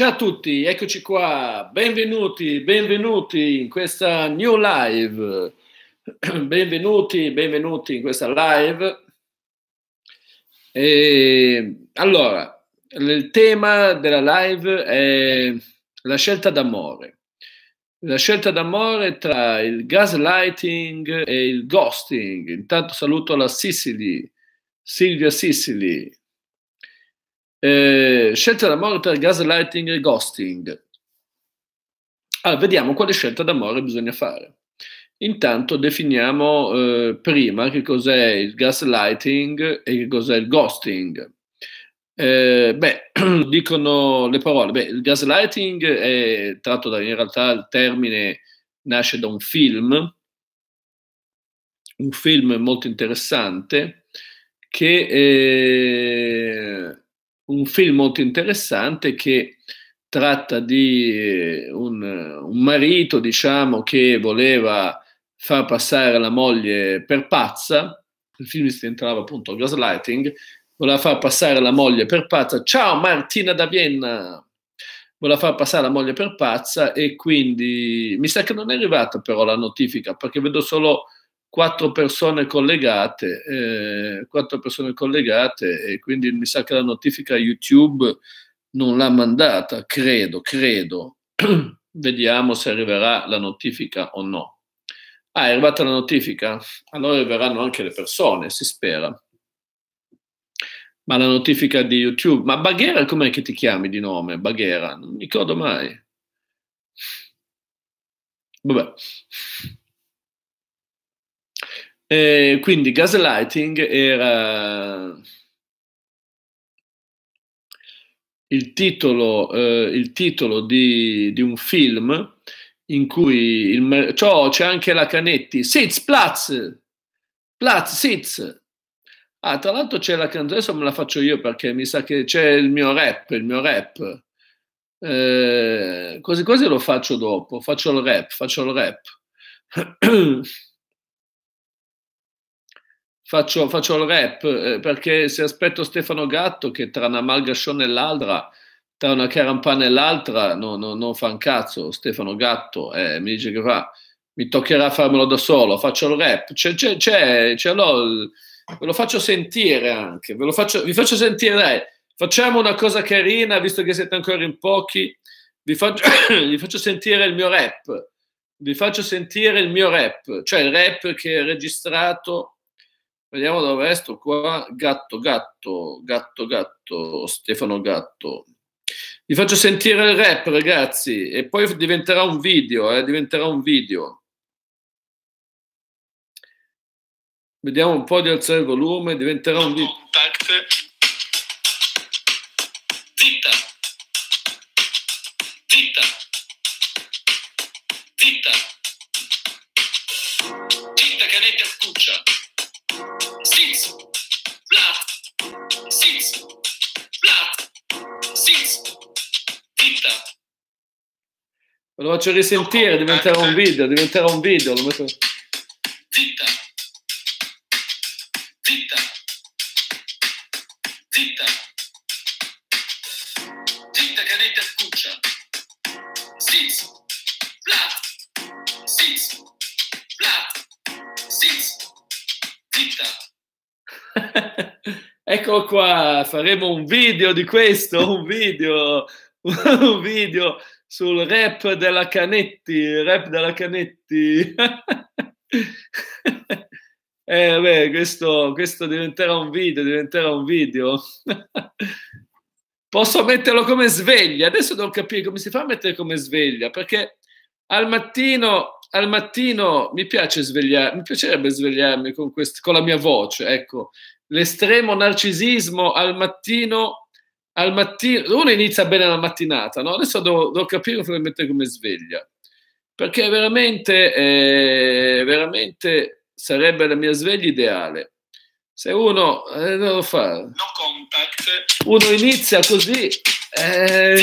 Ciao a tutti, eccoci qua, benvenuti, benvenuti in questa new live, benvenuti, benvenuti in questa live. E allora, il tema della live è la scelta d'amore, la scelta d'amore tra il gaslighting e il ghosting. Intanto saluto la Sicily, Silvia Sicily, eh, scelta d'amore per gaslighting e ghosting. Allora, ah, vediamo quale scelta d'amore bisogna fare. Intanto definiamo eh, prima che cos'è il gaslighting e che cos'è il ghosting. Eh, beh, dicono le parole. Beh, il gaslighting è tratto da, in realtà il termine nasce da un film, un film molto interessante che eh, un film molto interessante che tratta di eh, un, un marito, diciamo, che voleva far passare la moglie per pazza. Il film si intitolava appunto Gaslighting. Voleva far passare la moglie per pazza. Ciao Martina da Vienna! voleva far passare la moglie per pazza e quindi mi sa che non è arrivata però la notifica perché vedo solo quattro persone collegate, eh, quattro persone collegate e quindi mi sa che la notifica YouTube non l'ha mandata, credo, credo. Vediamo se arriverà la notifica o no. Ah, è arrivata la notifica? Allora arriveranno anche le persone, si spera. Ma la notifica di YouTube, ma Baghera com'è che ti chiami di nome? Baghera, non mi ricordo mai. Vabbè. E quindi gaslighting era il titolo, eh, il titolo di, di, un film in cui il, c'è anche la Canetti. Sitz, Platz, Platz, Sitz. Ah, tra l'altro c'è la canzone, adesso me la faccio io perché mi sa che c'è il mio rap, il mio rap. Eh, quasi quasi lo faccio dopo, faccio il rap, faccio il rap. faccio, faccio il rap eh, perché se aspetto Stefano Gatto che tra una malgascione e l'altra tra una carampana e l'altra no, no, non fa un cazzo Stefano Gatto eh, mi dice che fa mi toccherà farmelo da solo faccio il rap c'è, c'è, c'è, c'è l'ho, ve lo faccio sentire anche ve lo faccio, vi faccio sentire dai facciamo una cosa carina visto che siete ancora in pochi vi faccio, vi faccio sentire il mio rap vi faccio sentire il mio rap cioè il rap che è registrato Vediamo dove è sto qua. Gatto, gatto, gatto, gatto, Stefano Gatto. Vi faccio sentire il rap, ragazzi, e poi diventerà un video, eh, diventerà un video. Vediamo un po' di alzare il volume, diventerà un video. Contact. Zitta. Zitta. Zitta. Zitta canetta scuccia. Ve lo faccio risentire, diventerà un video, diventerà un video. Lo metto... Zitta! Zitta! Zitta! Zitta canetta scuccia! Sitz! Plat! Sitz! Plat! Sitz! Zitta! Eccolo qua, faremo un video di questo, un video, un video sul rap della Canetti, rap della Canetti. eh, beh, questo, questo diventerà un video, diventerà un video. Posso metterlo come sveglia? Adesso devo capire come si fa a mettere come sveglia, perché al mattino, al mattino mi piace svegliare, mi piacerebbe svegliarmi con, quest, con la mia voce, ecco. L'estremo narcisismo al mattino al mattino, uno inizia bene la mattinata, no? adesso devo, devo capire veramente come sveglia, perché veramente, eh, veramente sarebbe la mia sveglia ideale. Se uno eh, non lo fa, no contact. uno inizia così, eh,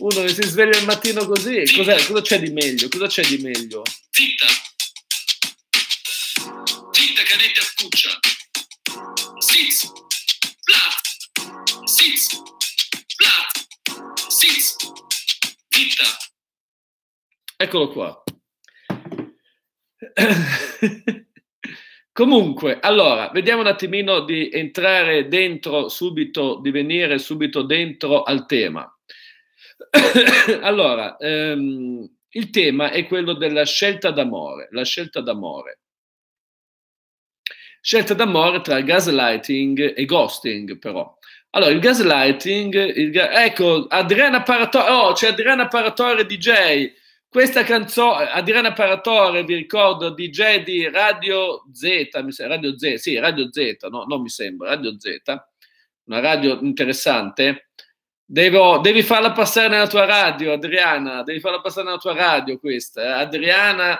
uno si sveglia al mattino così, cosa c'è di meglio? Cosa c'è di meglio? Zitta! Zitta, cadete a cuccia! Zitta! sitz, plat, sitz, ditta. Eccolo qua. Comunque, allora, vediamo un attimino di entrare dentro subito, di venire subito dentro al tema. allora, ehm, il tema è quello della scelta d'amore, la scelta d'amore. Scelta d'amore tra gaslighting e ghosting, però. Allora, il gaslighting, il ga- ecco, Adriana Paratore, oh, c'è Adriana Paratore DJ, questa canzone, Adriana Paratore, vi ricordo, DJ di Radio Z, mi sembra, Radio Z, sì, Radio Z, no, non mi sembra, Radio Z, una radio interessante, Devo, devi farla passare nella tua radio, Adriana, devi farla passare nella tua radio questa, eh. Adriana,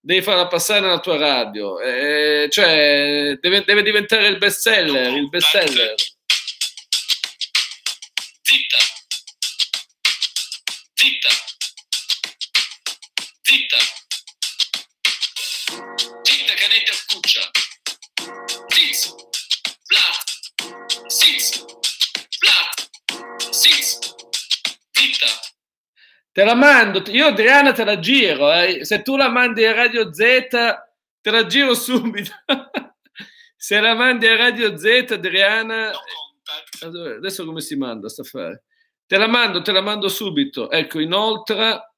devi farla passare nella tua radio, eh, cioè, deve, deve, diventare il best seller, il best seller. Zitta. Zitta. Zitta. Zitta canetta scuccia. Ziz. Plat. Ziz. Plat. Ziz. Zitta. Te la mando, io Adriana te la giro, eh. se tu la mandi a Radio Z te la giro subito. se la mandi a Radio Z Adriana... No, no. Adesso come si manda sta affare? Te la mando, te la mando subito. Ecco, inoltre,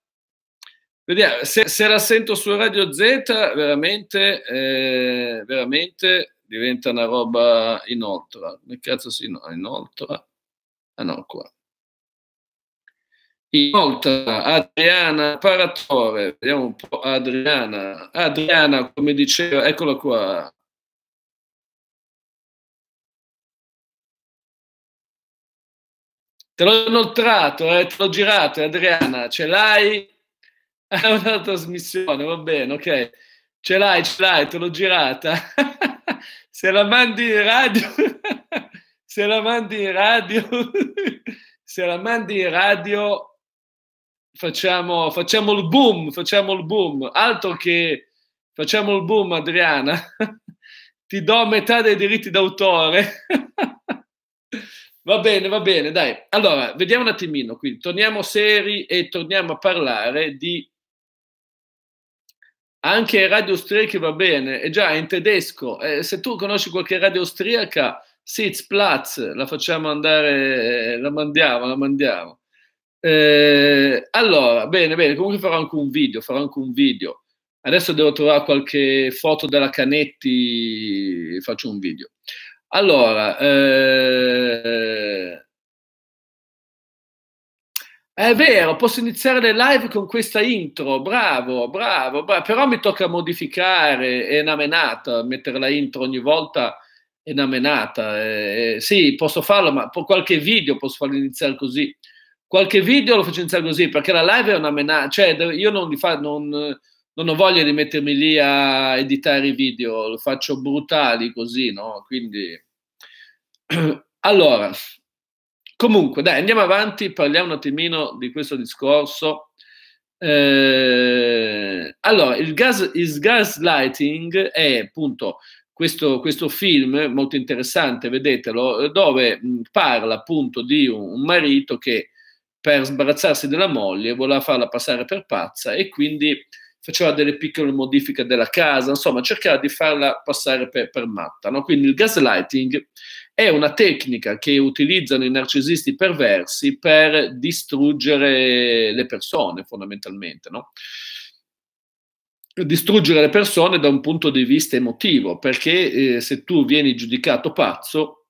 vediamo, se, se la sento su Radio Z, veramente, eh, veramente diventa una roba inoltre. Che cazzo si no, inoltre? Ah no, qua. Inoltre, Adriana Paratore, vediamo un po' Adriana. Adriana, come diceva, eccola qua. Te l'ho inoltrato, eh, te l'ho girato, eh, Adriana, ce l'hai? È una trasmissione, va bene, ok. Ce l'hai, ce l'hai, te l'ho girata. se la mandi in radio, se la mandi in radio, se la mandi in radio, facciamo, facciamo il boom, facciamo il boom. Altro che facciamo il boom, Adriana. Ti do metà dei diritti d'autore. Va bene, va bene, dai. Allora, vediamo un attimino qui. Torniamo seri e torniamo a parlare di anche radio austriache va bene, è già in tedesco. Eh, se tu conosci qualche radio austriaca, Sitzplatz, la facciamo andare, eh, la mandiamo, la mandiamo. Eh, allora, bene, bene, comunque farò anche un video, farò anche un video. Adesso devo trovare qualche foto della Canetti, faccio un video. Allora, eh... è vero, posso iniziare le live con questa intro, bravo, bravo, bravo, però mi tocca modificare, è una menata, mettere la intro ogni volta è una menata. Eh, eh, sì, posso farlo, ma per qualche video posso farlo iniziare così. Qualche video lo faccio iniziare così, perché la live è una menata, cioè io non li fa, non non ho voglia di mettermi lì a editare i video, lo faccio brutali così, no? Quindi, allora, comunque, dai, andiamo avanti, parliamo un attimino di questo discorso. Eh, allora, il, gas, il gaslighting è appunto questo, questo, film molto interessante, vedetelo, dove mm, parla appunto di un, marito che per sbarazzarsi della moglie voleva farla passare per pazza e quindi faceva delle piccole modifiche della casa, insomma cercava di farla passare per, per matta. No? Quindi il gaslighting è una tecnica che utilizzano i narcisisti perversi per distruggere le persone fondamentalmente. No? Distruggere le persone da un punto di vista emotivo, perché eh, se tu vieni giudicato pazzo,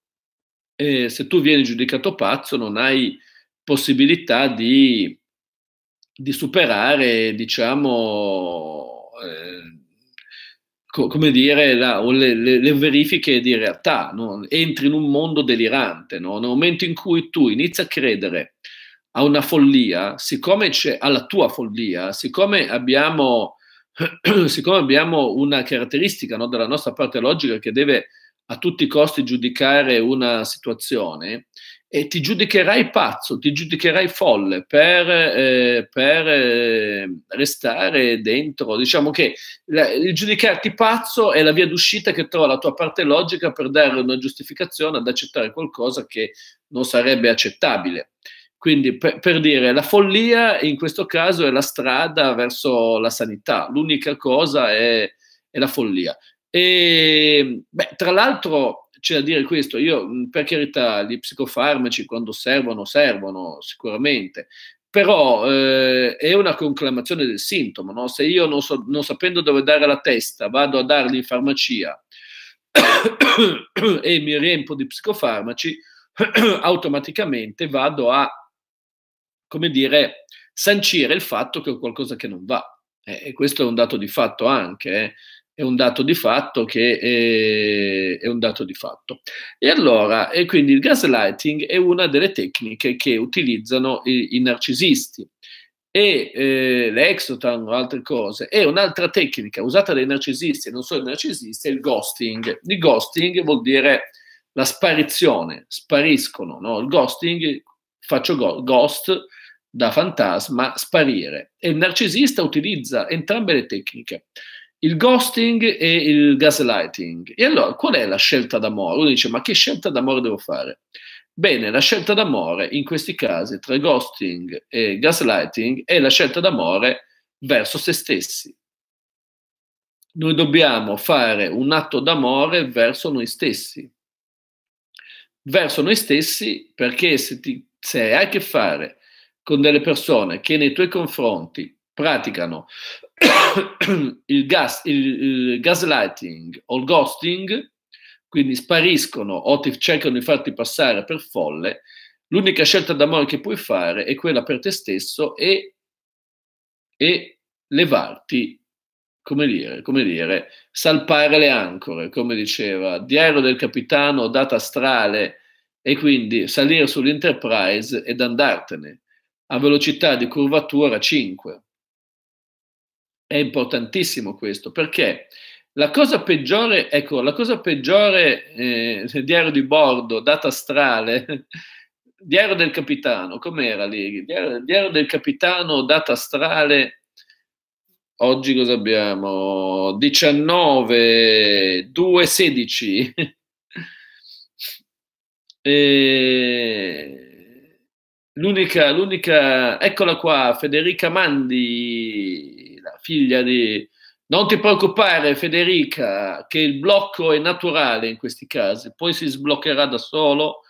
eh, se tu vieni giudicato pazzo non hai possibilità di di superare, diciamo, eh, co- come dire, la, le, le, le, verifiche di realtà, no? entri in un mondo delirante, no? nel momento in cui tu inizi a credere a una follia, siccome c'è alla tua follia, siccome abbiamo, siccome abbiamo una caratteristica no, della nostra parte logica che deve a tutti i costi giudicare una situazione, e ti giudicherai pazzo, ti giudicherai folle per, eh, per eh, restare dentro. Diciamo che la, il giudicarti pazzo è la via d'uscita che trova la tua parte logica per dare una giustificazione ad accettare qualcosa che non sarebbe accettabile. Quindi per, per dire, la follia in questo caso è la strada verso la sanità, l'unica cosa è, è la follia. E beh, tra l'altro c'è da dire questo, io per carità gli psicofarmaci quando servono servono sicuramente, però eh, è una conclamazione del sintomo, no? se io non, so, non sapendo dove dare la testa vado a darli in farmacia e mi riempo di psicofarmaci, automaticamente vado a, come dire, sancire il fatto che ho qualcosa che non va. Eh, e questo è un dato di fatto anche. Eh è un dato di fatto che è, eh, è un dato di fatto. E allora, e quindi il gaslighting è una delle tecniche che utilizzano i, i narcisisti e eh, l'exotan o altre cose. E un'altra tecnica usata dai narcisisti e non solo dai narcisisti è il ghosting. Il ghosting vuol dire la sparizione, spariscono, no? Il ghosting, faccio go- ghost da fantasma, sparire. E il narcisista utilizza entrambe le tecniche il ghosting e il gaslighting. E allora qual è la scelta d'amore? Uno dice: Ma che scelta d'amore devo fare? Bene, la scelta d'amore in questi casi tra ghosting e gaslighting è la scelta d'amore verso se stessi. Noi dobbiamo fare un atto d'amore verso noi stessi. Verso noi stessi perché se, ti, se hai a che fare con delle persone che nei tuoi confronti praticano il, gas, il, il gaslighting o il ghosting, quindi spariscono o ti cercano di farti passare per folle, l'unica scelta d'amore che puoi fare è quella per te stesso e, e levarti, come dire, come dire, salpare le ancore, come diceva Diario del Capitano, data astrale, e quindi salire sull'Enterprise ed andartene a velocità di curvatura 5. È importantissimo questo perché la cosa peggiore, ecco, la cosa peggiore eh, diario di bordo, data astrale, diario del capitano, com'era lì? Diario, diario del capitano, data astrale, oggi cosa abbiamo? 19, 2, 16. e... L'unica, l'unica, eccola qua, Federica Mandi, figlia di... Non ti preoccupare Federica, che il blocco è naturale in questi casi, poi si sbloccherà da solo,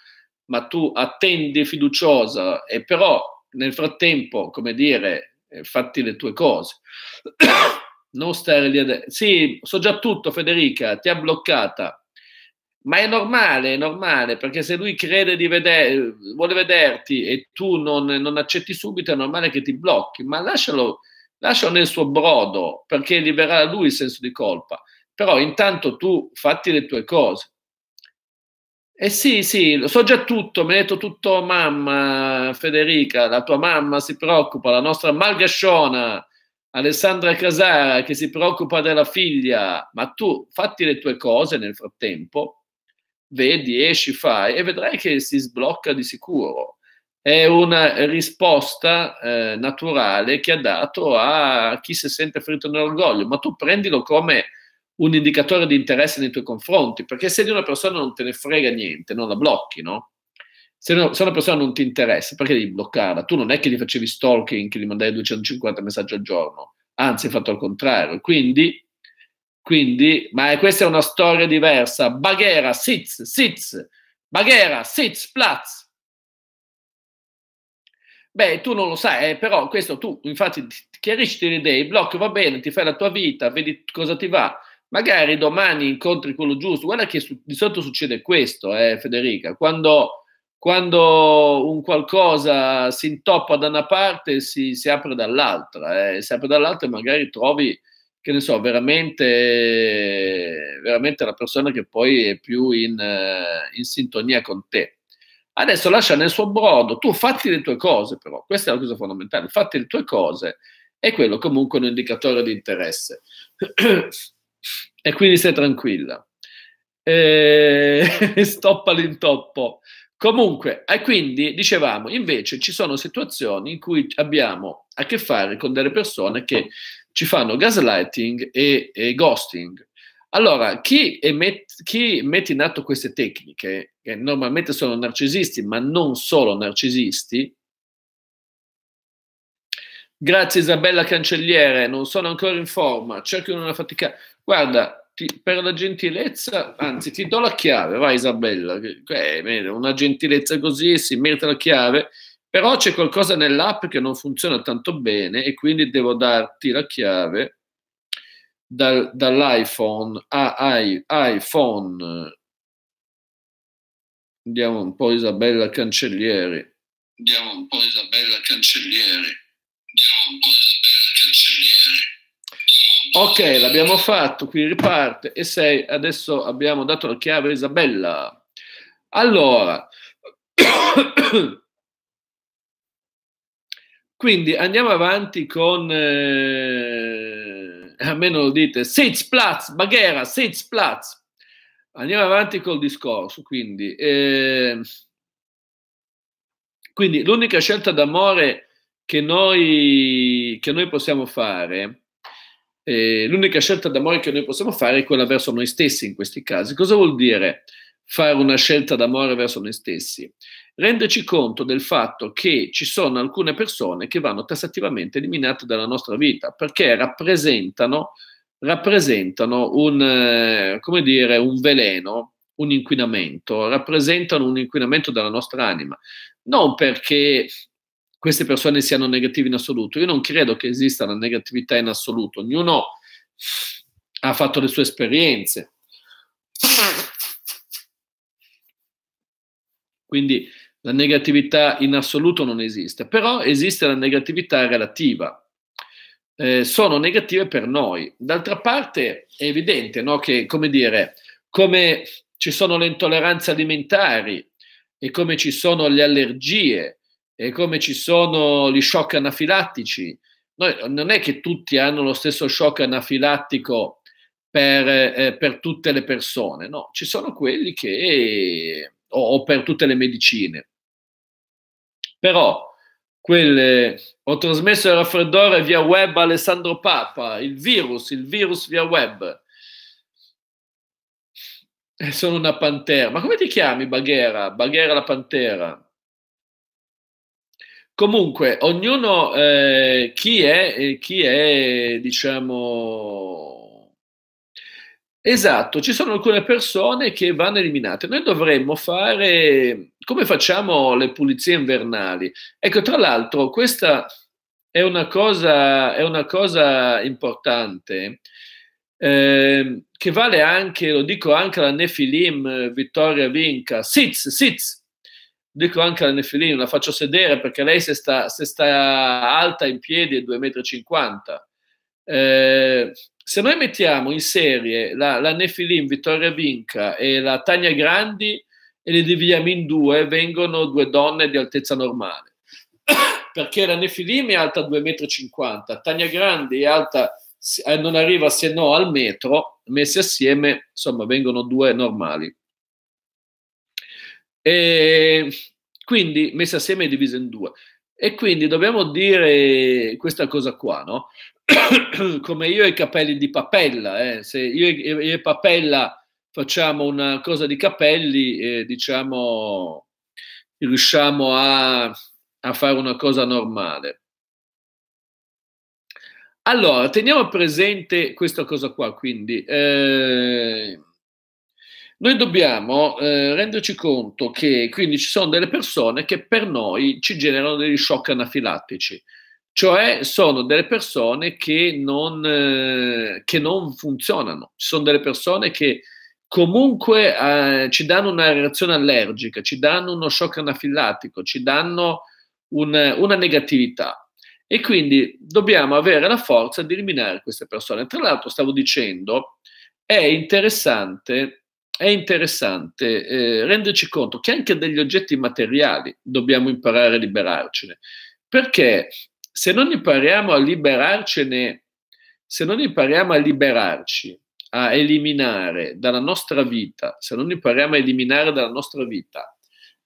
ma tu attendi fiduciosa e però nel frattempo, come dire, eh, fatti le tue cose. non stare lì adesso. Sì, so già tutto Federica, ti ha bloccata. Ma è normale, è normale, perché se lui crede di vedere, vuole vederti e tu non, non accetti subito, è normale che ti blocchi, ma lascialo lasciano nel suo brodo perché libererà lui il senso di colpa, però intanto tu fatti le tue cose. Eh sì, sì, lo so già tutto, mi ha detto tutto mamma Federica, la tua mamma si preoccupa, la nostra malgasciona Alessandra Casara che si preoccupa della figlia, ma tu fatti le tue cose nel frattempo, vedi, esci, fai e vedrai che si sblocca di sicuro è una risposta eh, naturale che ha dato a chi si sente ferito nell'orgoglio, ma tu prendilo come un indicatore di interesse nei tuoi confronti, perché se di una persona non te ne frega niente, non la blocchi, no? Se, no, se una persona non ti interessa, perché devi bloccarla? Tu non è che gli facevi stalking, che gli mandavi 250 messaggi al giorno, anzi hai fatto al contrario. Quindi, quindi, ma questa è una storia diversa. Baghera, Sitz, Sitz, Baghera, Sitz, Platz, Beh, tu non lo sai, eh, però questo tu, infatti, chiarisci le idee, il blocco va bene, ti fai la tua vita, vedi cosa ti va. Magari domani incontri quello giusto. Guarda che su, di solito succede questo, eh, Federica. Quando, quando, un qualcosa si intoppa da una parte, si, si apre dall'altra. Eh, si apre dall'altra e magari trovi, che ne so, veramente, veramente la persona che poi è più in, eh, in sintonia con te. Adesso lascia nel suo brodo, tu fatti le tue cose però, questa è la cosa fondamentale, fatti le tue cose e quello comunque è un indicatore di interesse. e quindi stai tranquilla. E... Stoppa l'intoppo. Comunque, e quindi dicevamo, invece ci sono situazioni in cui abbiamo a che fare con delle persone che ci fanno gaslighting e, e ghosting. Allora, chi, emet- chi, mette in atto queste tecniche, che normalmente sono narcisisti, ma non solo narcisisti, grazie Isabella Cancelliere, non sono ancora in forma, cerco di non affaticare. Guarda, ti, per la gentilezza, anzi ti do la chiave, vai Isabella, eh, una gentilezza così si merita la chiave, però c'è qualcosa nell'app che non funziona tanto bene e quindi devo darti la chiave dal, dall'iPhone a I, iPhone. Andiamo un po' Isabella Cancellieri. Andiamo un po' Isabella Cancellieri. Andiamo un po' Isabella Cancellieri. Ok, l'abbiamo fatto, qui riparte e sei, adesso abbiamo dato la chiave a Isabella. Allora, quindi andiamo avanti con... Eh, eh, a me non lo dite, Sitzplatz, Baghera, Sitzplatz. Andiamo avanti col discorso, quindi. Eh, quindi l'unica scelta d'amore che noi, che noi possiamo fare, eh, l'unica scelta d'amore che noi possiamo fare è quella verso noi stessi in questi casi. Cosa vuol dire? fare una scelta d'amore verso noi stessi, renderci conto del fatto che ci sono alcune persone che vanno tassativamente eliminate dalla nostra vita perché rappresentano, rappresentano un, eh, come dire, un veleno, un inquinamento, rappresentano un inquinamento della nostra anima. Non perché queste persone siano negative in assoluto, io non credo che esista la negatività in assoluto, ognuno ha fatto le sue esperienze. Quindi la negatività in assoluto non esiste, però esiste la negatività relativa. Eh, sono negative per noi. D'altra parte è evidente no, che, come dire, come ci sono le intolleranze alimentari e come ci sono le allergie e come ci sono gli shock anafilattici, noi, non è che tutti hanno lo stesso shock anafilattico per, eh, per tutte le persone, no, ci sono quelli che o, per tutte le medicine. Però quelle, ho trasmesso il raffreddore via web a Alessandro Papa, il virus, il virus via web. Sono una pantera. Ma come ti chiami, Baghera? Baghera la pantera. Comunque, ognuno, eh, chi è, eh, chi è, diciamo, Esatto, ci sono alcune persone che vanno eliminate. Noi dovremmo fare come facciamo le pulizie invernali. Ecco, tra l'altro, questa è una cosa, è una cosa importante eh, che vale anche, lo dico anche alla Nefilim eh, Vittoria Vinca, Sitz, sits, dico anche alla Nefilim, la faccio sedere perché lei se sta, se sta alta in piedi è 2,50 m eh, se noi mettiamo in serie la, la Nefilim Vittoria Vinca e la Tania Grandi e le dividiamo in due, vengono due donne di altezza normale. Perché la Nefilim è alta 2,50 m, Tania Grandi è alta, eh, non arriva se no al metro, messe assieme, insomma, vengono due normali. E quindi messe assieme e divise in due. E quindi dobbiamo dire questa cosa qua, no? come io e i capelli di Papella. Eh. Se io e, io e Papella facciamo una cosa di capelli, eh, diciamo, riusciamo a, a fare una cosa normale. Allora, teniamo presente questa cosa qua, quindi eh, noi dobbiamo eh, renderci conto che quindi ci sono delle persone che per noi ci generano degli shock anafilattici. Cioè sono delle persone che non, eh, che non funzionano, sono delle persone che comunque eh, ci danno una reazione allergica, ci danno uno shock anafilattico, ci danno un, una negatività. E quindi dobbiamo avere la forza di eliminare queste persone. Tra l'altro, stavo dicendo, è interessante, è interessante eh, renderci conto che anche degli oggetti materiali dobbiamo imparare a liberarcene. Perché se non impariamo a liberarcene, se non impariamo a liberarci, a eliminare dalla nostra vita, se non impariamo a eliminare dalla nostra vita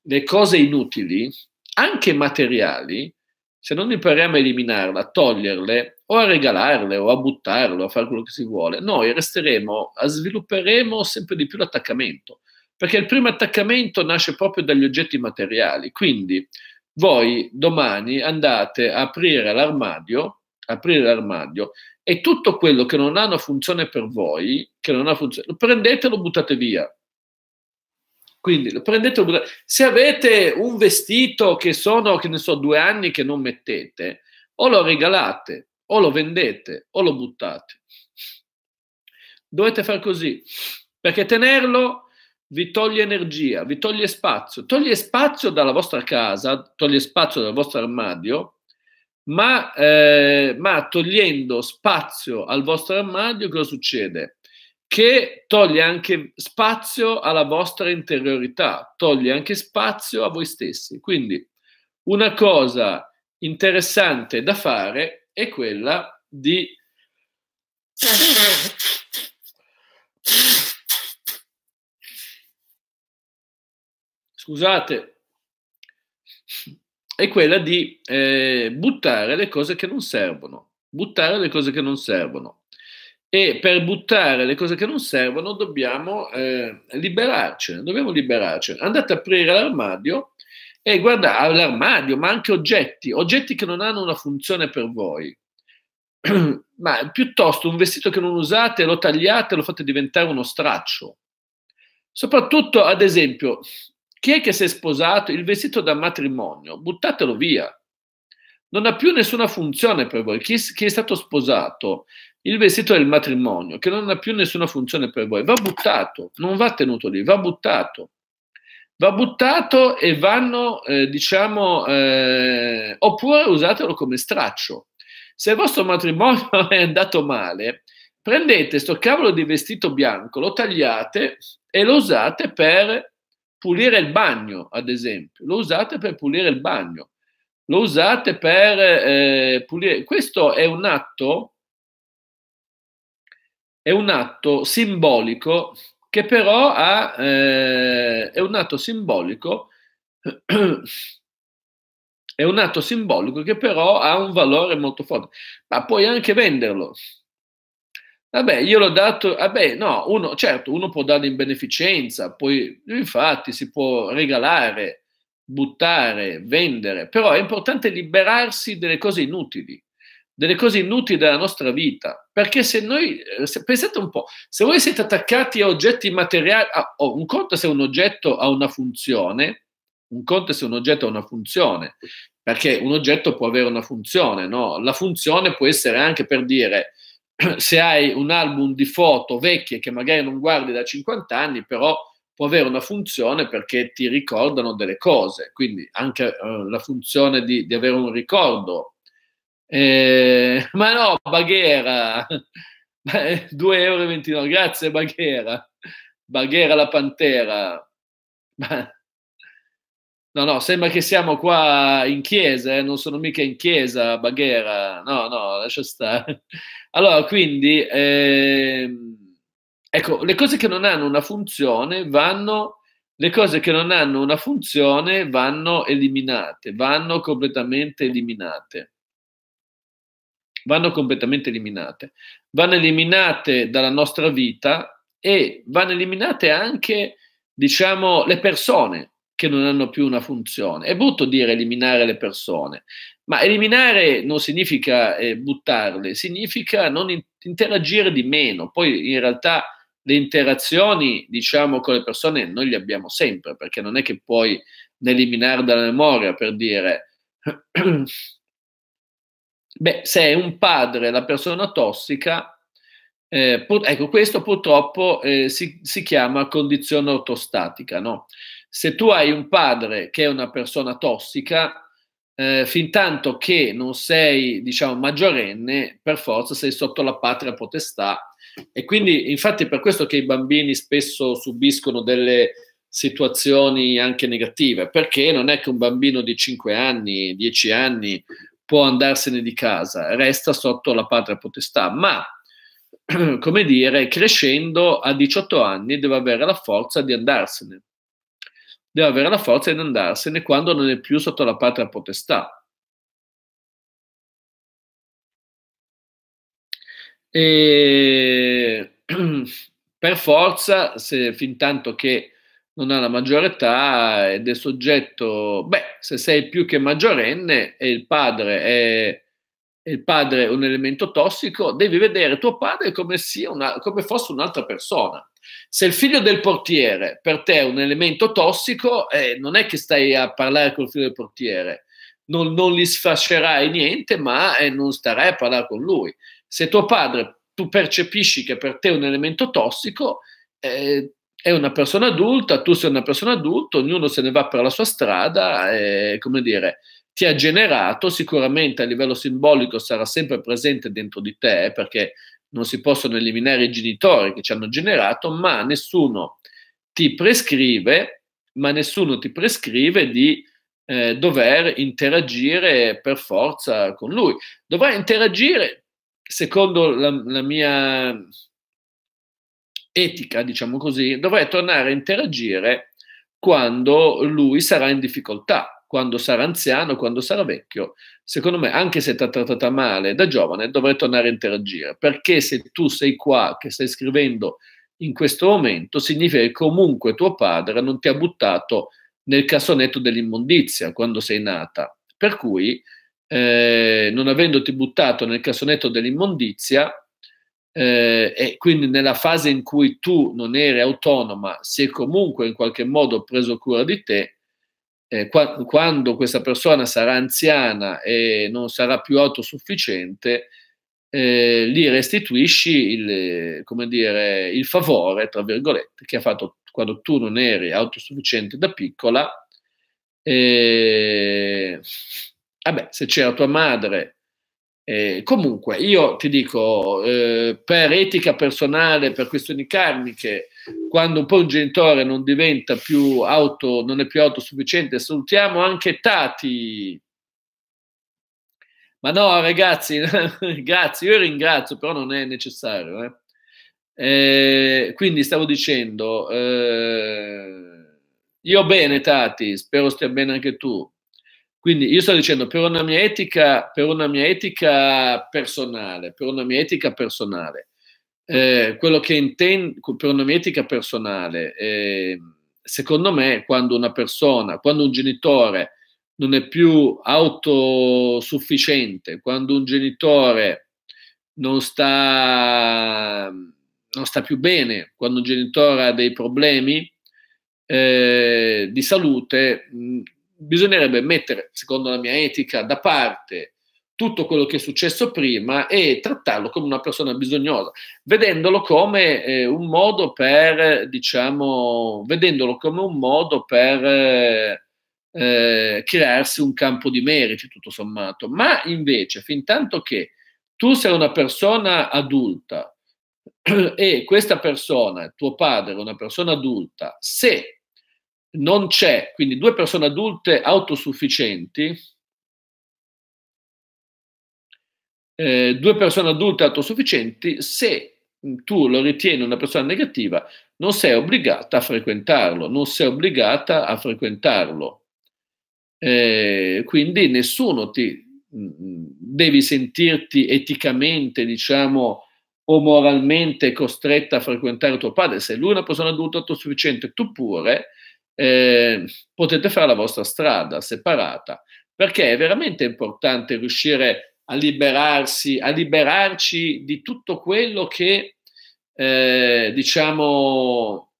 le cose inutili, anche materiali, se non impariamo a eliminarle, a toglierle o a regalarle o a buttarle o a fare quello che si vuole, noi resteremo, svilupperemo sempre di più l'attaccamento, perché il primo attaccamento nasce proprio dagli oggetti materiali. Quindi voi domani andate a aprire l'armadio, aprire l'armadio e tutto quello che non ha una funzione per voi, che non ha funzione, prendetelo, e buttate via. Quindi lo buttate. se avete un vestito che sono, che ne so, due anni che non mettete, o lo regalate, o lo vendete, o lo buttate. Dovete far così, perché tenerlo vi toglie energia, vi toglie spazio, toglie spazio dalla vostra casa, toglie spazio dal vostro armadio, ma, eh, ma togliendo spazio al vostro armadio cosa succede? Che toglie anche spazio alla vostra interiorità, toglie anche spazio a voi stessi. Quindi una cosa interessante da fare è quella di scusate, è quella di eh, buttare le cose che non servono, buttare le cose che non servono. E per buttare le cose che non servono dobbiamo eh, liberarcene, dobbiamo liberarcene. Andate a aprire l'armadio e guardate l'armadio, ma anche oggetti, oggetti che non hanno una funzione per voi. ma piuttosto un vestito che non usate, lo tagliate, lo fate diventare uno straccio. Soprattutto, ad esempio, chi è che si è sposato? Il vestito da matrimonio, buttatelo via. Non ha più nessuna funzione per voi. Chi, chi è stato sposato? Il vestito del matrimonio, che non ha più nessuna funzione per voi, va buttato, non va tenuto lì, va buttato va buttato e vanno, eh, diciamo, eh, oppure usatelo come straccio. Se il vostro matrimonio è andato male, prendete questo cavolo di vestito bianco, lo tagliate e lo usate per pulire il bagno, ad esempio. Lo usate per pulire il bagno, lo usate per eh, pulire. Questo è un atto, è un atto simbolico che però ha, eh, è un atto simbolico, è un atto simbolico che però ha un valore molto forte. Ma puoi anche venderlo, Vabbè, io l'ho dato, vabbè, no, uno, certo, uno può darlo in beneficenza, poi infatti si può regalare, buttare, vendere, però è importante liberarsi delle cose inutili, delle cose inutili della nostra vita, perché se noi, eh, se, pensate un po', se voi siete attaccati a oggetti materiali, a, oh, un conto se un oggetto ha una funzione, un conto se un oggetto ha una funzione, perché un oggetto può avere una funzione, no? La funzione può essere anche per dire se hai un album di foto vecchie che magari non guardi da 50 anni, però può avere una funzione perché ti ricordano delle cose, quindi anche eh, la funzione di, di, avere un ricordo. Eh, ma no, Baghera, 2,29 euro, grazie Baghera, Baghera la pantera. No, no, sembra che siamo qua in chiesa, eh? non sono mica in chiesa, Baghera, no, no, lascia stare. Allora, quindi, ehm, ecco, le cose che non hanno una funzione vanno, le cose che non hanno una funzione vanno eliminate, vanno completamente eliminate. Vanno completamente eliminate. Vanno eliminate dalla nostra vita e vanno eliminate anche, diciamo, le persone che non hanno più una funzione. È brutto dire eliminare le persone, ma eliminare non significa eh, buttarle, significa non in- interagire di meno. Poi in realtà le interazioni, diciamo, con le persone noi le abbiamo sempre, perché non è che puoi eliminare dalla memoria per dire beh, se è un padre la persona tossica, eh, pur, ecco, questo purtroppo eh, si, si, chiama condizione ortostatica, no? se tu hai un padre che è una persona tossica, eh, fin tanto che non sei, diciamo, maggiorenne, per forza sei sotto la patria potestà. E quindi, infatti, è per questo che i bambini spesso subiscono delle situazioni anche negative, perché non è che un bambino di 5 anni, 10 anni può andarsene di casa, resta sotto la patria potestà, ma come dire, crescendo a 18 anni deve avere la forza di andarsene deve avere la forza di andarsene quando non è più sotto la patria potestà. E per forza, se, fin tanto che non ha la maggiore età ed è soggetto, beh, se sei più che maggiorenne e il padre è, il padre è un elemento tossico, devi vedere tuo padre come, una, come fosse un'altra persona se il figlio del portiere per te è un elemento tossico, eh, non è che stai a parlare col figlio del portiere, non, non gli sfascerai niente, ma eh, non starai a parlare con lui. Se tuo padre, tu percepisci che per te è un elemento tossico, eh, è una persona adulta, tu sei una persona adulta, ognuno se ne va per la sua strada, e, eh, come dire, ti ha generato, sicuramente a livello simbolico sarà sempre presente dentro di te, eh, perché non si possono eliminare i genitori che ci hanno generato, ma nessuno ti prescrive, ma nessuno ti prescrive di eh, dover interagire per forza con lui. Dovrai interagire secondo la, la mia etica, diciamo così, dovrai tornare a interagire quando lui sarà in difficoltà, quando sarà anziano, quando sarà vecchio secondo me, anche se ti ha trattata male da giovane, dovrei tornare a interagire, perché se tu sei qua, che stai scrivendo in questo momento, significa che comunque tuo padre non ti ha buttato nel cassonetto dell'immondizia quando sei nata. Per cui, eh, non avendoti buttato nel cassonetto dell'immondizia, eh, e quindi nella fase in cui tu non eri autonoma, si è comunque in qualche modo preso cura di te, eh, qua, quando questa persona sarà anziana e non sarà più autosufficiente, eh, gli restituisci il, dire, il favore, tra virgolette, che ha fatto quando tu non eri autosufficiente da piccola. Eh, vabbè, se c'era tua madre eh, comunque, io ti dico, eh, per etica personale, per questioni karmiche, quando un po' un genitore non diventa più auto, non è più autosufficiente, salutiamo anche Tati. Ma no, ragazzi, grazie, io ringrazio, però non è necessario. Eh. Eh, quindi stavo dicendo, eh, io bene Tati, spero stia bene anche tu. Quindi io sto dicendo, per una mia etica, per una mia etica personale, per una mia etica personale, eh, quello che intendo per un'etica personale, eh, secondo me quando una persona, quando un genitore non è più autosufficiente, quando un genitore non sta, non sta più bene, quando un genitore ha dei problemi eh, di salute, mh, mm, bisognerebbe mettere, secondo la mia etica, da parte tutto quello che è successo prima e trattarlo come una persona bisognosa, vedendolo come eh, un modo per, diciamo, vedendolo come un modo per eh, eh crearsi un campo di meriti, tutto sommato. Ma invece, fin tanto che tu sei una persona adulta e questa persona, tuo padre, una persona adulta, se non c'è, quindi due persone adulte autosufficienti, Eh, due persone adulte autosufficienti, se mm, tu lo ritieni una persona negativa, non sei obbligata a frequentarlo, non sei obbligata a frequentarlo. Eh, quindi nessuno ti mm, mm, devi sentirti eticamente, diciamo, o moralmente costretta a frequentare tuo padre. Se lui è una persona adulta autosufficiente, tu pure eh, potete fare la vostra strada separata, perché è veramente importante riuscire a a liberarsi, a liberarci di tutto quello che, eh, diciamo,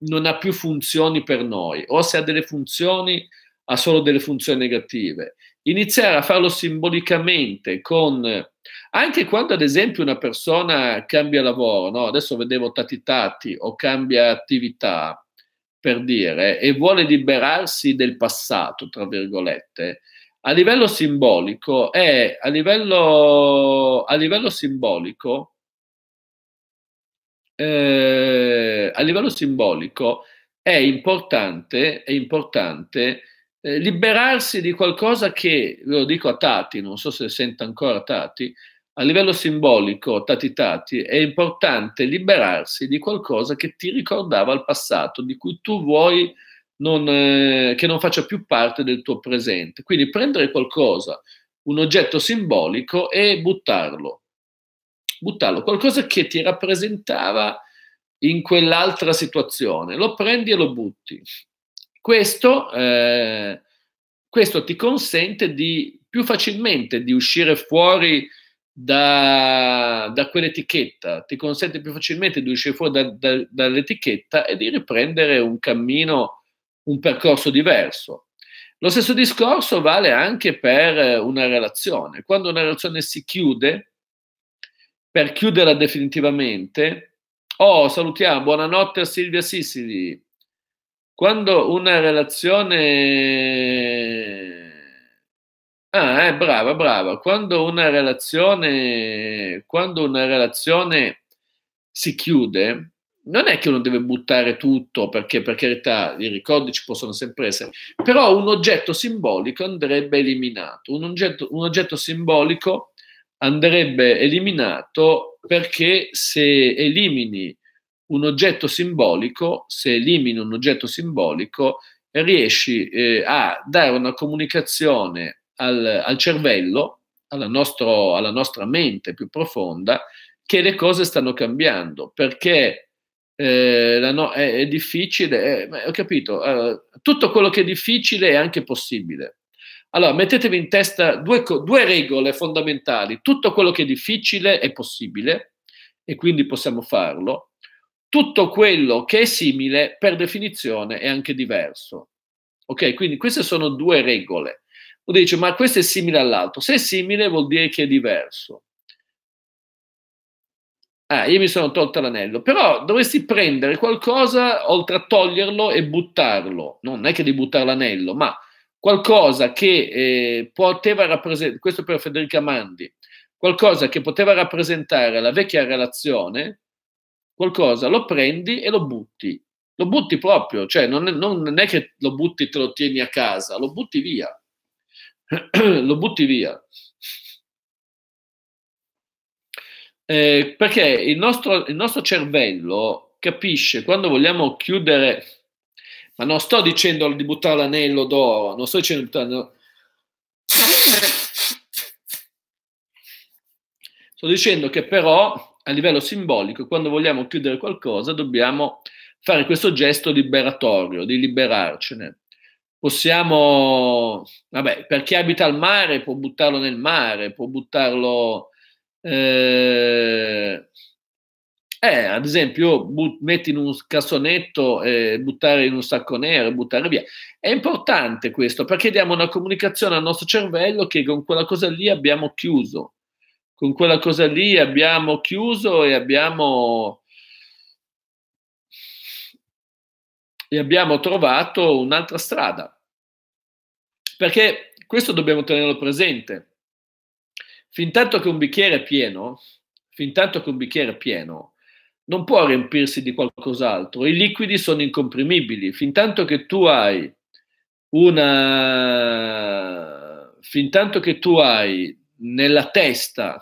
non ha più funzioni per noi, o se ha delle funzioni, ha solo delle funzioni negative. Iniziare a farlo simbolicamente con... Anche quando ad esempio una persona cambia lavoro, no? adesso vedevo Tati Tati, o cambia attività, per dire, e vuole liberarsi del passato, tra virgolette, a livello simbolico è a livello, a livello simbolico eh, a livello simbolico è importante, è importante eh, liberarsi di qualcosa che, lo dico a Tati, non so se sente ancora Tati, a livello simbolico, Tati Tati, è importante liberarsi di qualcosa che ti ricordava il passato, di cui tu vuoi non, eh, che non faccia più parte del tuo presente. Quindi prendere qualcosa, un oggetto simbolico e buttarlo. Buttarlo, qualcosa che ti rappresentava in quell'altra situazione. Lo prendi e lo butti. Questo, eh, questo ti consente di più facilmente di uscire fuori da, da, quell'etichetta, ti consente più facilmente di uscire fuori da, da, dall'etichetta e di riprendere un cammino un percorso diverso. Lo stesso discorso vale anche per eh, una relazione. Quando una relazione si chiude, per chiuderla definitivamente, oh, salutiamo, buonanotte a Silvia Sisili. Quando una relazione... Ah, eh, brava, brava. Quando una relazione... Quando una relazione si chiude, non è che uno deve buttare tutto, perché per carità i ricordi ci possono sempre essere, però un oggetto simbolico andrebbe eliminato, un oggetto, un oggetto simbolico andrebbe eliminato perché se elimini un oggetto simbolico, se elimini un oggetto simbolico, riesci eh, a dare una comunicazione al, al cervello, alla, nostro, alla nostra mente più profonda, che le cose stanno cambiando, perché eh, no, è, è, difficile, è, eh, ho capito, eh, tutto quello che è difficile è anche possibile. Allora, mettetevi in testa due, due regole fondamentali. Tutto quello che è difficile è possibile e quindi possiamo farlo. Tutto quello che è simile, per definizione, è anche diverso. Ok, quindi queste sono due regole. Uno dice, ma questo è simile all'altro. Se è simile vuol dire che è diverso. Ah, io mi sono tolto l'anello, però dovresti prendere qualcosa oltre a toglierlo e buttarlo. Non è che di buttare l'anello, ma qualcosa che eh, poteva rappresentare, questo per Federica Mandi, qualcosa che poteva rappresentare la vecchia relazione, qualcosa lo prendi e lo butti. Lo butti proprio, cioè non è, non è che lo butti e te lo tieni a casa, lo butti via. lo butti via. Eh, perché il nostro, il nostro cervello capisce quando vogliamo chiudere, ma non sto dicendo di buttare l'anello d'oro, non sto dicendo di buttare l'anello Sto dicendo che però a livello simbolico, quando vogliamo chiudere qualcosa, dobbiamo fare questo gesto liberatorio, di liberarcene. Possiamo, vabbè, per chi abita al mare può buttarlo nel mare, può buttarlo eh, eh, ad esempio, but, metti in un cassonetto, eh, buttare in un sacco nero, buttare via. È importante questo perché diamo una comunicazione al nostro cervello che con quella cosa lì abbiamo chiuso. Con quella cosa lì abbiamo chiuso e abbiamo, e abbiamo trovato un'altra strada. Perché questo dobbiamo tenerlo presente Fintanto che un bicchiere è pieno, fintanto che un bicchiere è pieno, non può riempirsi di qualcos'altro. I liquidi sono incomprimibili. Fintanto che tu hai una. Fintanto che tu hai nella testa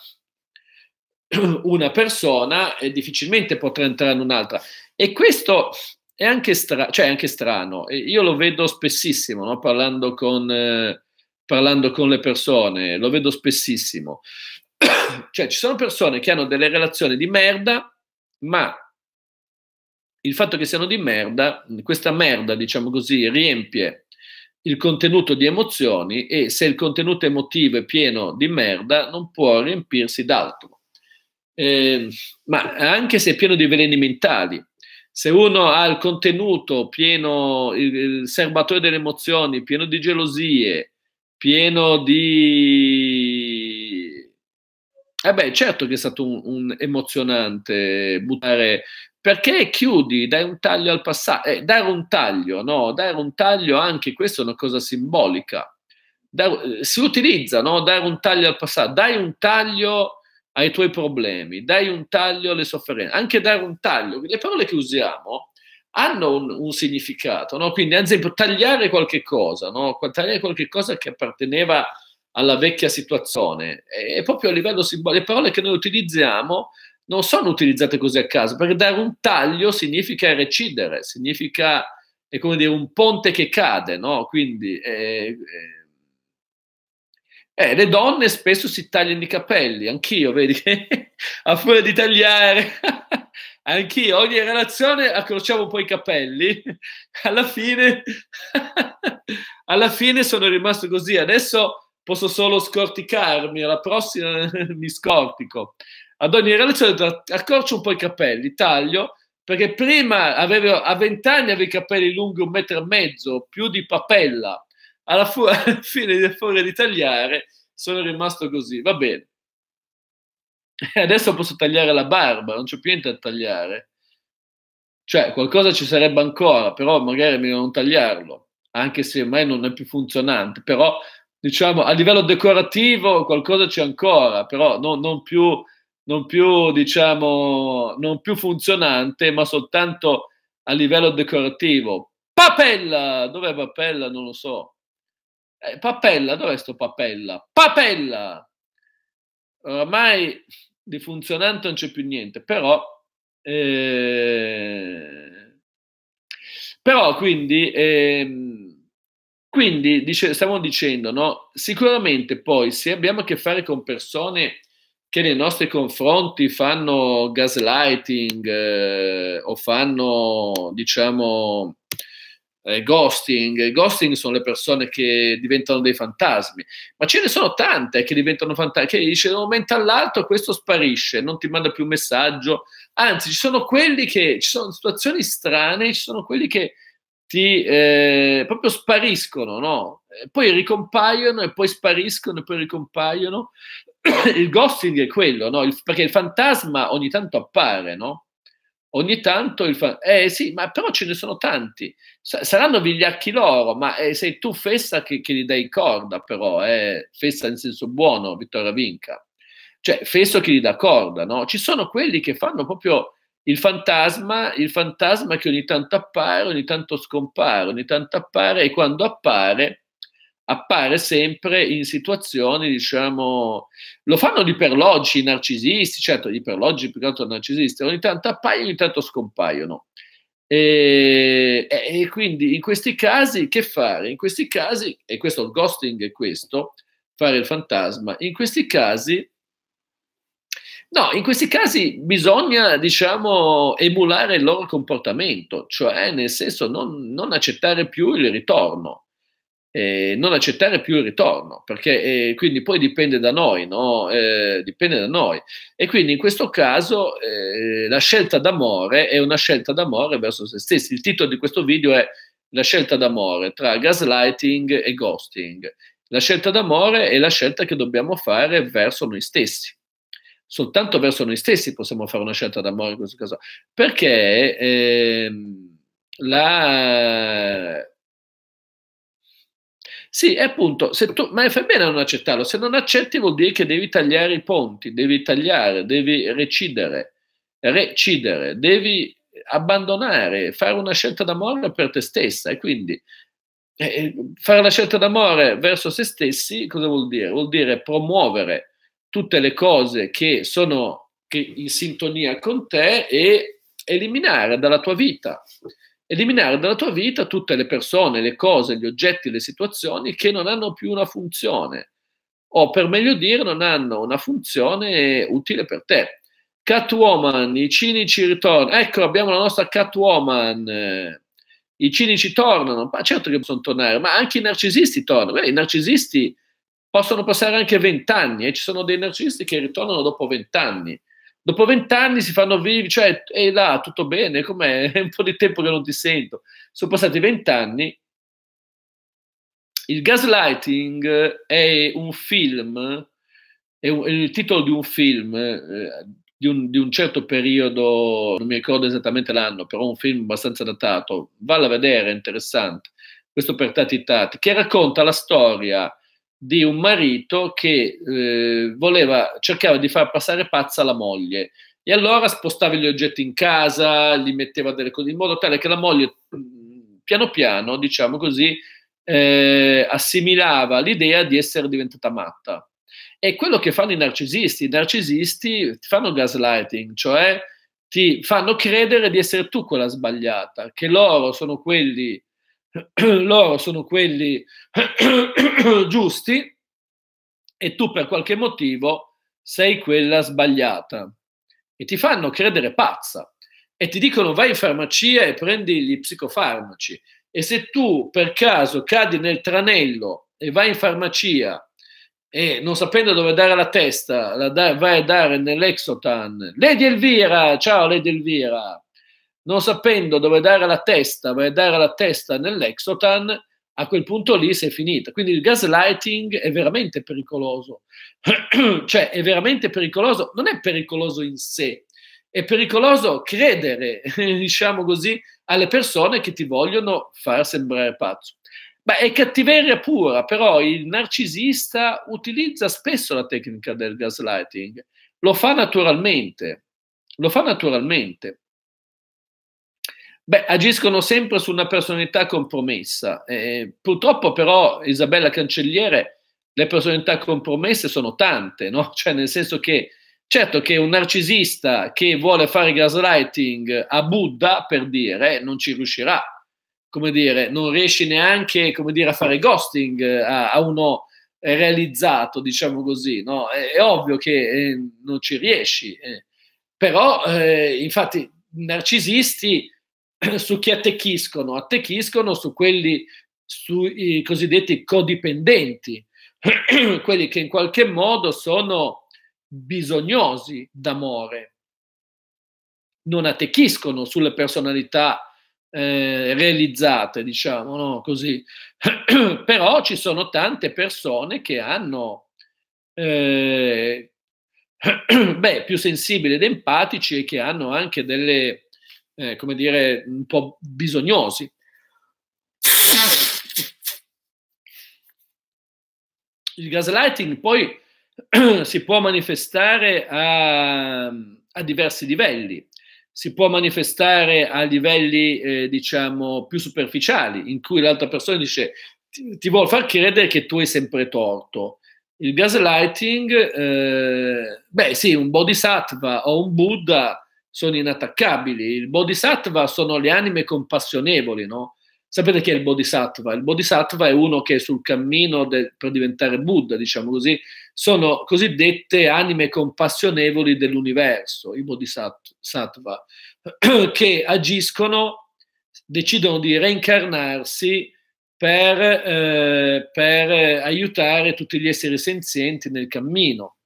una persona, e eh, difficilmente potrà entrare in un'altra. E questo è anche, stra- cioè è anche strano. Io lo vedo spessissimo, no? parlando con. Eh, parlando con le persone, lo vedo spessissimo. cioè, ci sono persone che hanno delle relazioni di merda, ma il fatto che siano di merda, questa merda, diciamo così, riempie il contenuto di emozioni e se il contenuto emotivo è pieno di merda, non può riempirsi d'altro. Eh, ma anche se è pieno di veleni mentali, se uno ha il contenuto pieno, il, il serbatoio delle emozioni, pieno di gelosie, pieno di... Eh beh, certo che è stato un, un emozionante buttare perché chiudi, dai un taglio al passato, eh, dare un taglio, no? Dare un taglio anche questa è una cosa simbolica. Dare, eh, si utilizza, no? Dare un taglio al passato, dai un taglio ai tuoi problemi, dai un taglio alle sofferenze, anche dare un taglio. Le parole che usiamo hanno un, un significato, no? quindi ad esempio tagliare qualche cosa, no? tagliare qualche cosa che apparteneva alla vecchia situazione, e proprio a livello simbolico, le parole che noi utilizziamo non sono utilizzate così a caso, perché dare un taglio significa recidere, significa, è come dire, un ponte che cade, no? Quindi eh, eh, le donne spesso si tagliano i capelli, anch'io, vedi, a furia di tagliare anch'io ogni relazione accrociavo un po' i capelli, alla fine, alla fine sono rimasto così, adesso posso solo scorticarmi, alla prossima mi scortico. Ad ogni relazione accorcio un po' i capelli, taglio, perché prima avevo, a vent'anni avevo i capelli lunghi un metro e mezzo, più di papella, alla, fu- alla fine fuori di tagliare sono rimasto così, va bene. Eh, adesso posso tagliare la barba, non c'è più niente a tagliare. Cioè, qualcosa ci sarebbe ancora, però magari meglio non tagliarlo, anche se ormai non è più funzionante. Però, diciamo, a livello decorativo qualcosa c'è ancora, però non, non più, non più, diciamo, non più funzionante, ma soltanto a livello decorativo. Papella! Dov'è Papella? Non lo so. Eh, papella, dov'è sto Papella? Papella! Ormai di funzionante non c'è più niente, però, eh, però quindi, eh, quindi dice, stiamo dicendo, no? sicuramente poi se abbiamo a che fare con persone che nei nostri confronti fanno gaslighting eh, o fanno, diciamo, eh, ghosting. Ghosting sono le persone che diventano dei fantasmi, ma ce ne sono tante che diventano fantasmi, che dice da un momento all'altro questo sparisce, non ti manda più un messaggio. Anzi, ci sono quelli che, ci sono situazioni strane, ci sono quelli che ti eh, proprio spariscono, no? Eh, poi ricompaiono e poi spariscono e poi ricompaiono. il ghosting è quello, no? il, perché il fantasma ogni tanto appare, no? ogni tanto il fan, eh sì, ma però ce ne sono tanti, saranno vigliacchi loro, ma eh, sei tu Fessa che, che gli dai corda però, eh, Fessa in senso buono, Vittoria Vinca, cioè Fesso che gli dà corda, no? Ci sono quelli che fanno proprio il fantasma, il fantasma che ogni tanto appare, ogni tanto scompare, ogni tanto appare e quando appare appare sempre in situazioni, diciamo, lo fanno gli iperlogi, i narcisisti, certo gli iperlogi più che altro narcisisti, ogni tanto appaiono, ogni tanto scompaiono. E, e, quindi in questi casi che fare? In questi casi, e questo il ghosting è questo, fare il fantasma, in questi casi, no, in questi casi bisogna, diciamo, emulare il loro comportamento, cioè nel senso non, non accettare più il ritorno eh, non accettare più il ritorno, perché eh, quindi poi dipende da noi, no? eh, dipende da noi. E quindi in questo caso eh, la scelta d'amore è una scelta d'amore verso se stessi. Il titolo di questo video è La scelta d'amore tra gaslighting e ghosting. La scelta d'amore è la scelta che dobbiamo fare verso noi stessi soltanto verso noi stessi possiamo fare una scelta d'amore in questo caso, perché ehm, la, sì, e appunto, tu, ma fai bene a non accettarlo. Se non accetti vuol dire che devi tagliare i ponti, devi tagliare, devi recidere, recidere, devi abbandonare, fare una scelta d'amore per te stessa e quindi eh, eh fare la scelta d'amore verso se stessi cosa vuol dire? Vuol dire promuovere tutte le cose che sono che in sintonia con te e eliminare dalla tua vita eliminare dalla tua vita tutte le persone, le cose, gli oggetti, le situazioni che non hanno più una funzione o per meglio dire non hanno una funzione utile per te. Catwoman, i cinici ritornano. Ecco, abbiamo la nostra Catwoman. I cinici tornano, ma certo che possono tornare, ma anche i narcisisti tornano. Beh, I narcisisti possono passare anche vent'anni e eh, ci sono dei narcisisti che ritornano dopo vent'anni. Dopo vent'anni si fanno vivi, cioè, e là, tutto bene, com'è? È un po' di tempo che non ti sento. Sono passati vent'anni. Il Gaslighting è un film, è, un, è, il titolo di un film eh, di, un, di un certo periodo, non mi ricordo esattamente l'anno, però un film abbastanza datato. Valla a vedere, è interessante. Questo per Tati Tati, che racconta la storia di un marito che eh, voleva, cercava di far passare pazza la moglie e allora spostava gli oggetti in casa, li metteva delle cose in modo tale che la moglie mm, piano piano, diciamo così, eh, assimilava l'idea di essere diventata matta. È quello che fanno i narcisisti. I narcisisti fanno gaslighting, cioè ti fanno credere di essere tu quella sbagliata, che loro sono quelli loro sono quelli giusti e tu per qualche motivo sei quella sbagliata e ti fanno credere pazza e ti dicono vai in farmacia e prendi gli psicofarmaci e se tu per caso cadi nel tranello e vai in farmacia e non sapendo dove dare la testa la da- vai a dare nell'exotan Lady Elvira, ciao Lady Elvira non sapendo dove dare la testa, dove dare la testa nell'exotan, a quel punto lì si è finita. Quindi il gaslighting è veramente pericoloso. cioè, è veramente pericoloso, non è pericoloso in sé, è pericoloso credere, diciamo così, alle persone che ti vogliono far sembrare pazzo. Ma è cattiveria pura, però il narcisista utilizza spesso la tecnica del gaslighting, lo fa naturalmente, lo fa naturalmente. Beh, agiscono sempre su una personalità compromessa. Eh, purtroppo però, Isabella Cancelliere, le personalità compromesse sono tante, no? Cioè, nel senso che, certo che un narcisista che vuole fare gaslighting a Buddha, per dire, non ci riuscirà. Come dire, non riesci neanche, dire, a fare ghosting eh, a, a uno realizzato, diciamo così, no? È, è ovvio che eh, non ci riesci, eh. però eh, infatti narcisisti su chi attecchiscono, attecchiscono su quelli, sui cosiddetti codipendenti, quelli che in qualche modo sono bisognosi d'amore, non attecchiscono sulle personalità eh, realizzate, diciamo no? così, però ci sono tante persone che hanno, eh, beh, più sensibili ed empatici e che hanno anche delle eh, come dire, un po' bisognosi. Il gaslighting poi si può manifestare a, a diversi livelli si può manifestare a livelli, eh, diciamo, più superficiali, in cui l'altra persona dice ti, ti vuol far credere che tu hai sempre torto. Il gaslighting, eh, beh sì, un bodhisattva o un Buddha sono inattaccabili, il bodhisattva sono le anime compassionevoli, no? Sapete chi è il bodhisattva? Il bodhisattva è uno che è sul cammino de- per diventare Buddha, diciamo così, sono cosiddette anime compassionevoli dell'universo, i bodhisattva, che agiscono, decidono di reincarnarsi per, eh, per aiutare tutti gli esseri senzienti nel cammino.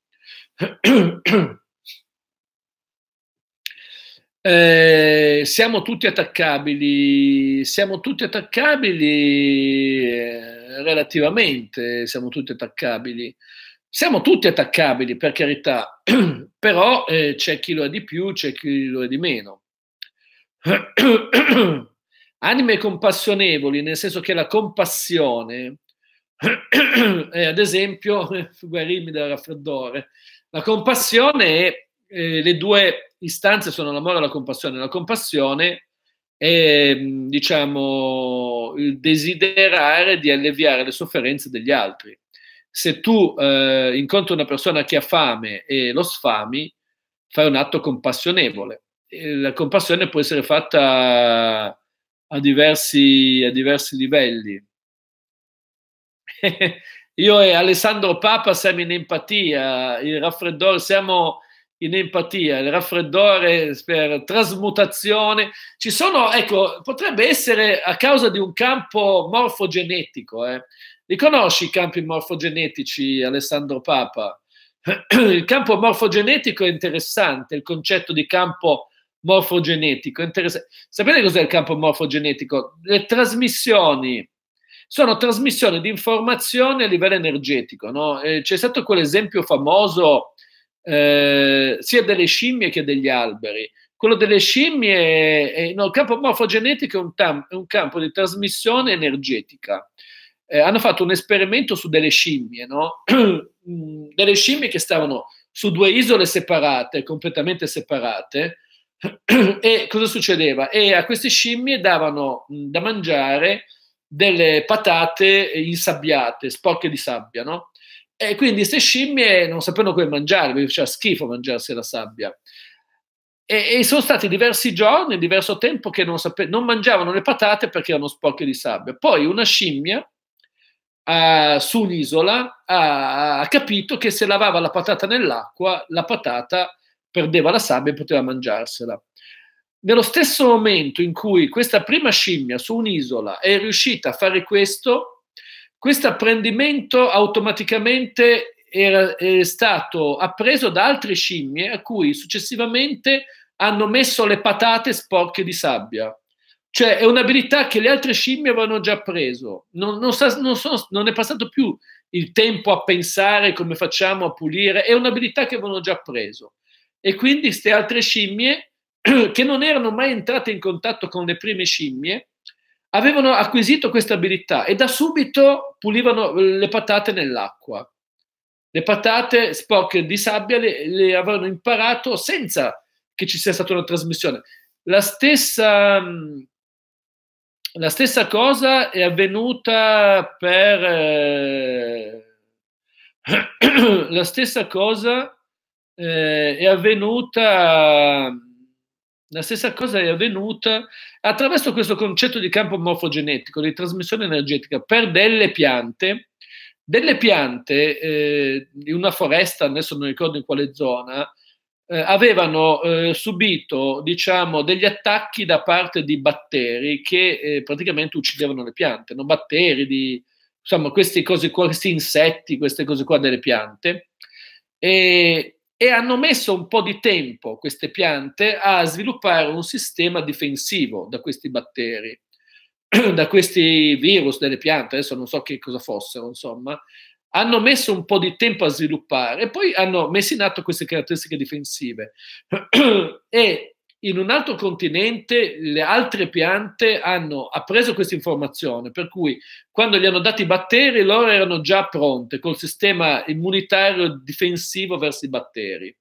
Eh, siamo tutti attaccabili, siamo tutti attaccabili eh, relativamente, siamo tutti attaccabili. Siamo tutti attaccabili, per carità, però eh, c'è chi lo è di più, c'è chi lo è di meno. Anime compassionevoli, nel senso che la compassione, ad esempio, guarirmi dal raffreddore, la compassione è eh, le due istanze sono l'amore e la compassione. La compassione è, mm, diciamo, il desiderare di alleviare le sofferenze degli altri. Se tu eh, incontri una persona che ha fame e lo sfami, fai un atto compassionevole. E la compassione può essere fatta a diversi, a diversi livelli. Io e Alessandro Papa siamo in empatia, il raffreddore, siamo in empatia, il raffreddore per trasmutazione. Ci sono, ecco, potrebbe essere a causa di un campo morfogenetico. Eh. Li conosci i campi morfogenetici, Alessandro Papa? Il campo morfogenetico è interessante, il concetto di campo morfogenetico. Interessa- Sapete cos'è il campo morfogenetico? Le trasmissioni sono trasmissioni di informazioni a livello energetico. No? c'è stato quell'esempio famoso eh, sia delle scimmie che degli alberi. Quello delle scimmie, è, no, il campo morfogenetico è un, tam, è un campo di trasmissione energetica. Eh, hanno fatto un esperimento su delle scimmie, no? Mm, delle scimmie che stavano su due isole separate, completamente separate, e cosa succedeva? E a queste scimmie davano mh, mm, da mangiare delle patate insabbiate, sporche di sabbia, no? E quindi queste scimmie non sapevano come mangiare, perché faceva schifo mangiarsi la sabbia. E, e, sono stati diversi giorni, diverso tempo che non, sape- non mangiavano le patate perché erano sporche di sabbia. Poi una scimmia Uh, su un'isola ha, ha, capito che se lavava la patata nell'acqua, la patata perdeva la sabbia e poteva mangiarsela. Nello stesso momento in cui questa prima scimmia su un'isola è riuscita a fare questo, questo apprendimento automaticamente era, è stato appreso da altre scimmie a cui successivamente hanno messo le patate sporche di sabbia. Cioè è un'abilità che le altre scimmie avevano già preso. Non, non, sa, non, sono, non è passato più il tempo a pensare come facciamo a pulire, è un'abilità che avevano già preso. E quindi queste altre scimmie, che non erano mai entrate in contatto con le prime scimmie, avevano acquisito questa abilità e da subito pulivano eh, le patate nell'acqua. Le patate sporche di sabbia le, le avevano imparato senza che ci sia stata una trasmissione. La stessa, mm, la stessa cosa è avvenuta per... Eh, la stessa cosa eh, è avvenuta... La stessa cosa è avvenuta attraverso questo concetto di campo morfogenetico, di trasmissione energetica per delle piante, delle piante eh, in una foresta, adesso non ricordo in quale zona, eh, avevano eh, subito diciamo, degli attacchi da parte di batteri che eh, praticamente uccidevano le piante, no? batteri, di, insomma queste cose qua, questi insetti, queste cose qua delle piante. E e hanno messo un po' di tempo queste piante a sviluppare un sistema difensivo da questi batteri, da questi virus delle piante, adesso non so che cosa fossero, insomma, hanno messo un po' di tempo a sviluppare e poi hanno messo in atto queste caratteristiche difensive. e in un altro continente le altre piante hanno appreso questa informazione, per cui quando gli hanno dati i batteri loro erano già pronte col sistema immunitario difensivo verso i batteri,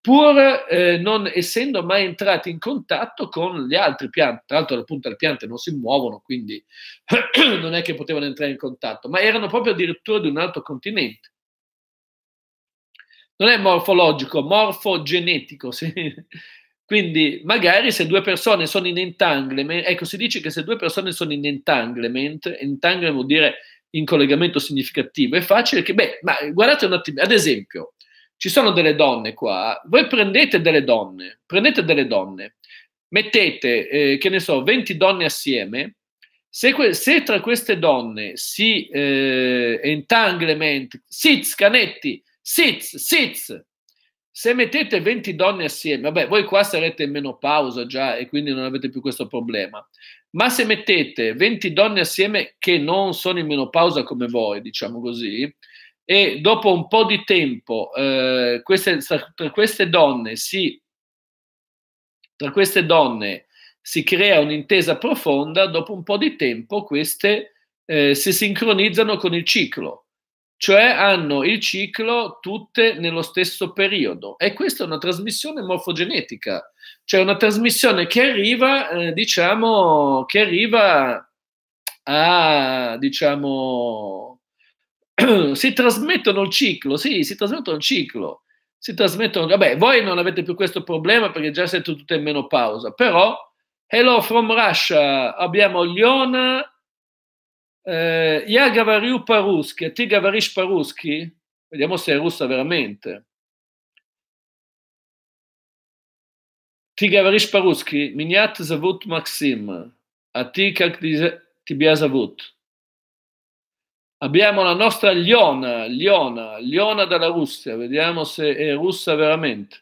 pur eh, non essendo mai entrati in contatto con le altre piante. Tra l'altro appunto le piante non si muovono, quindi non è che potevano entrare in contatto, ma erano proprio addirittura di un altro continente non è morfologico, morfogenetico. Sì. Quindi magari se due persone sono in entanglement, ecco si dice che se due persone sono in entanglement, entanglement vuol dire in collegamento significativo, è facile che, beh, ma guardate un attimo, ad esempio, ci sono delle donne qua, voi prendete delle donne, prendete delle donne, mettete, eh, che ne so, 20 donne assieme, se, que- se tra queste donne si eh, entanglement, sits, canetti, sits, sits, se mettete 20 donne assieme, vabbè, voi qua sarete in menopausa già e quindi non avete più questo problema. Ma se mettete 20 donne assieme che non sono in menopausa come voi, diciamo così, e dopo un po' di tempo eh, queste, tra, queste donne si, tra queste donne si crea un'intesa profonda, dopo un po' di tempo queste eh, si sincronizzano con il ciclo cioè hanno il ciclo tutte nello stesso periodo. E questa è una trasmissione morfogenetica, cioè una trasmissione che arriva, eh, diciamo, che arriva a, diciamo, si trasmettono il ciclo, sì, si trasmettono il ciclo, si trasmettono, vabbè, voi non avete più questo problema perché già siete tutte in menopausa, però, hello from Russia, abbiamo Liona, Я говорю по-русски, а ты говоришь по Vediamo se è russa veramente. Ты говоришь по-русски. Меня зовут A te как тебя зовут? Abbiamo la nostra Liona, Liona, Liona dalla Russia. Vediamo se è russa veramente.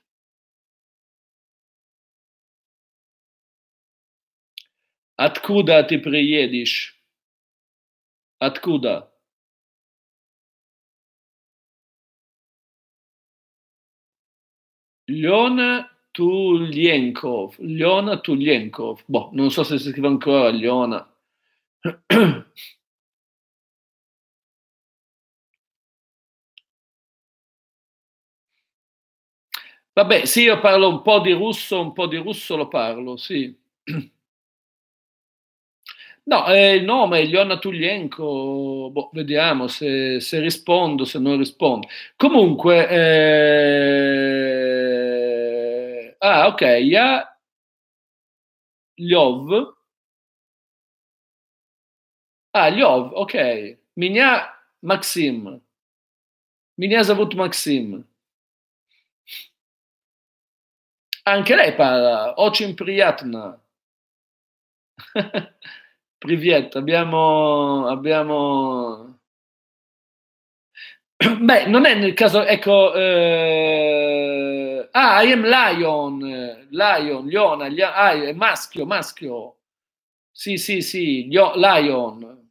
Откуда ты приедешь? откуда Leona Tulienkov. Leona Tulienkov. Boh, non so se si scrive ancora Leona. Vabbè, sì, io parlo un po' di russo, un po' di russo lo parlo, sì. No, eh, il nome è Iliona Tuglienko, boh, vediamo se, se, rispondo, se non rispondo. Comunque, eh... ah ok, Ya Liov. Ah, Liov, ok. Minia Maxim. Minia Zavut Maxim. Anche lei parla, Ocin Priyatna. Priviet, abbiamo, abbiamo... Beh, non è nel caso, ecco... Eh... Ah, I am Lion, Lion, Liona, Lion, ah, è maschio, maschio. Sì, sì, sì, Lion.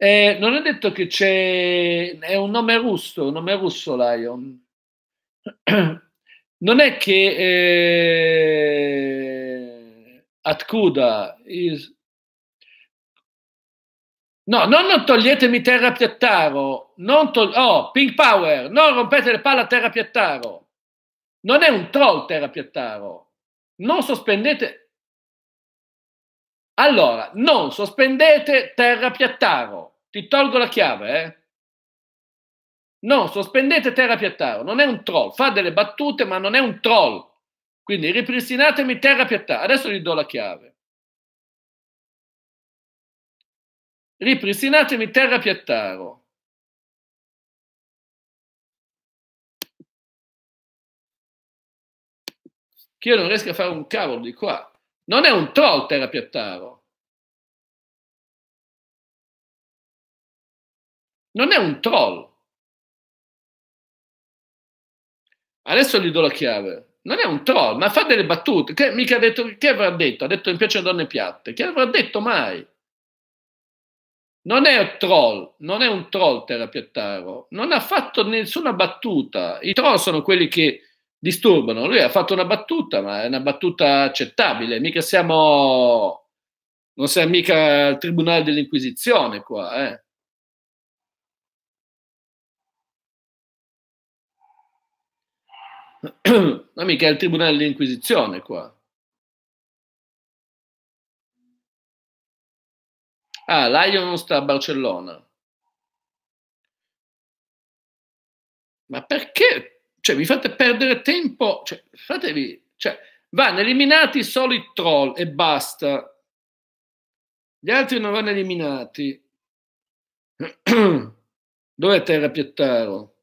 Eh, non è detto che c'è, è un nome russo, un nome russo Lion. non è che eh, Atcuda is... No, no, non toglietemi terra piattaro, non to... oh, Pink Power, non rompete le palle a terra piattaro. Non è un troll terra piattaro. Non sospendete... Allora, non sospendete terra piattaro. Ti tolgo la chiave, eh? No, sospendete Terra Piattaro, non è un troll, fa delle battute ma non è un troll. Quindi ripristinatemi Terra Piattaro, adesso gli do la chiave. Ripristinatemi Terra Piattaro. Che io non riesco a fare un cavolo di qua. Non è un troll Terra Piattaro. Non è un troll. Adesso gli do la chiave. Non è un troll, ma fa delle battute. Che, mica ha detto, che avrà detto? Ha detto mi piacciono donne piatte. Che avrà detto mai? Non è un troll, non è un troll Terapiattaro. Non ha fatto nessuna battuta. I troll sono quelli che disturbano. Lui ha fatto una battuta, ma è una battuta accettabile. Mica siamo... Non siamo mica al tribunale dell'Inquisizione qua, eh. Ma mica è il tribunale dell'Inquisizione qua. Ah, Lion sta a Barcellona. Ma perché? Cioè, vi fate perdere tempo? Cioè, fatevi... Cioè, vanno eliminati solo i troll e basta. Gli altri non vanno eliminati. Dov'è Terra Piettaro?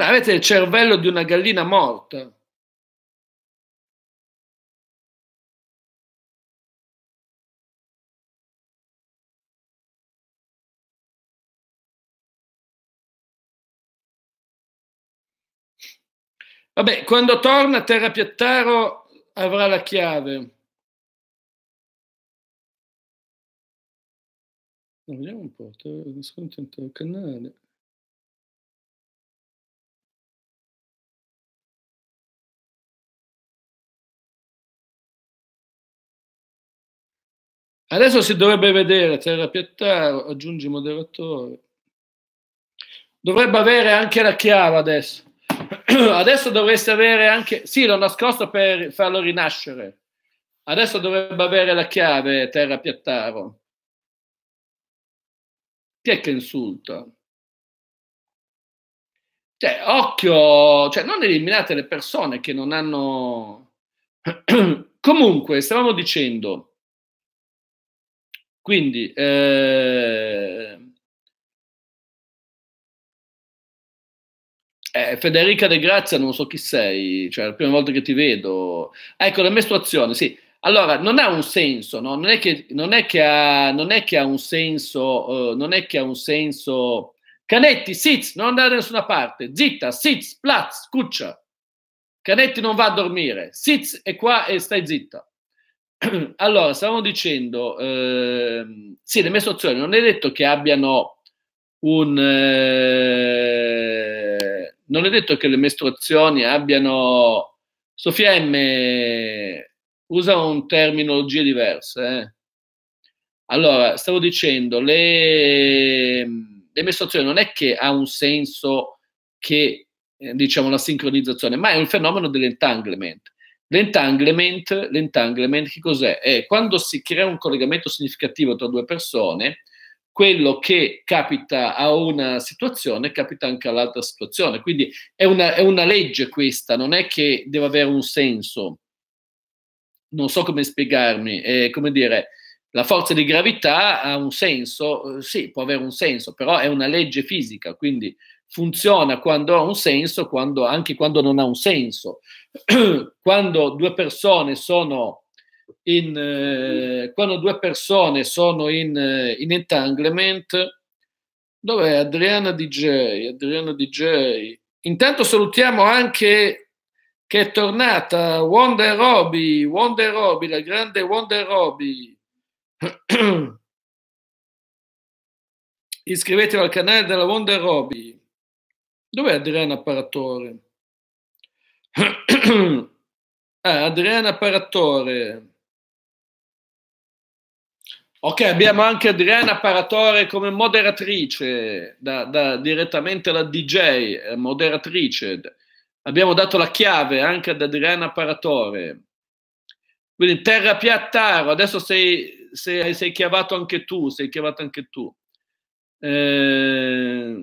Ma avete il cervello di una gallina morta. Vabbè, quando torna Terrapiattaro avrà la chiave. Vediamo un po', nascontento il canale. Adesso si dovrebbe vedere Terra Piattaro, aggiungi moderatore. Dovrebbe avere anche la chiave adesso. adesso dovreste avere anche... Sì, l'ho nascosto per farlo rinascere. Adesso dovrebbe avere la chiave Terra Piattaro. Chi è che insulta? Cioè, occhio, cioè, non eliminate le persone che non hanno... Comunque, stavamo dicendo quindi eh, eh, Federica De Grazia, non so chi sei, cioè è la prima volta che ti vedo. Ecco, la mestruazione, sì. Allora, non ha un senso, no? non, è che, non, è che ha, non è che ha un senso, uh, non è che ha un senso... Canetti, sits, non andare da nessuna parte, zitta, sits, platz, cuccia. Canetti non va a dormire, sits è qua e stai zitta. allora, stavamo dicendo, eh, sì, le mestruazioni non è detto che abbiano un... Eh, non è detto che le mestruazioni abbiano... Sofia M usa un terminologia diversa. Eh. Allora, stavo dicendo, le, le mestruazioni non è che ha un senso che, eh, diciamo, la sincronizzazione, ma è un fenomeno dell'entanglement. L'entanglement, l'entanglement che cos'è? È quando si crea un collegamento significativo tra due persone, quello che capita a una situazione capita anche all'altra situazione. Quindi è una, è una legge questa, non è che deve avere un senso. Non so come spiegarmi, è come dire, la forza di gravità ha un senso, sì, può avere un senso, però è una legge fisica, quindi funziona quando ha un senso, quando, anche quando non ha un senso. quando due persone sono in, eh, quando due persone sono in, eh, in entanglement, dov'è Adriana DJ? Adriana DJ. Intanto salutiamo anche che è tornata Wonder Roby, Wonder Roby, la grande Wonder Roby. Iscrivetevi al canale della Wonder Roby. Dov'è Adriana Paratore? ah, Adriana Paratore. Ok, abbiamo anche Adriana Paratore come moderatrice, da, da, direttamente la DJ, eh, moderatrice. Abbiamo dato la chiave anche ad Adriana Paratore. Quindi terra piattaro, adesso sei, sei, sei chiavato anche tu, sei chiavato anche tu. Eh...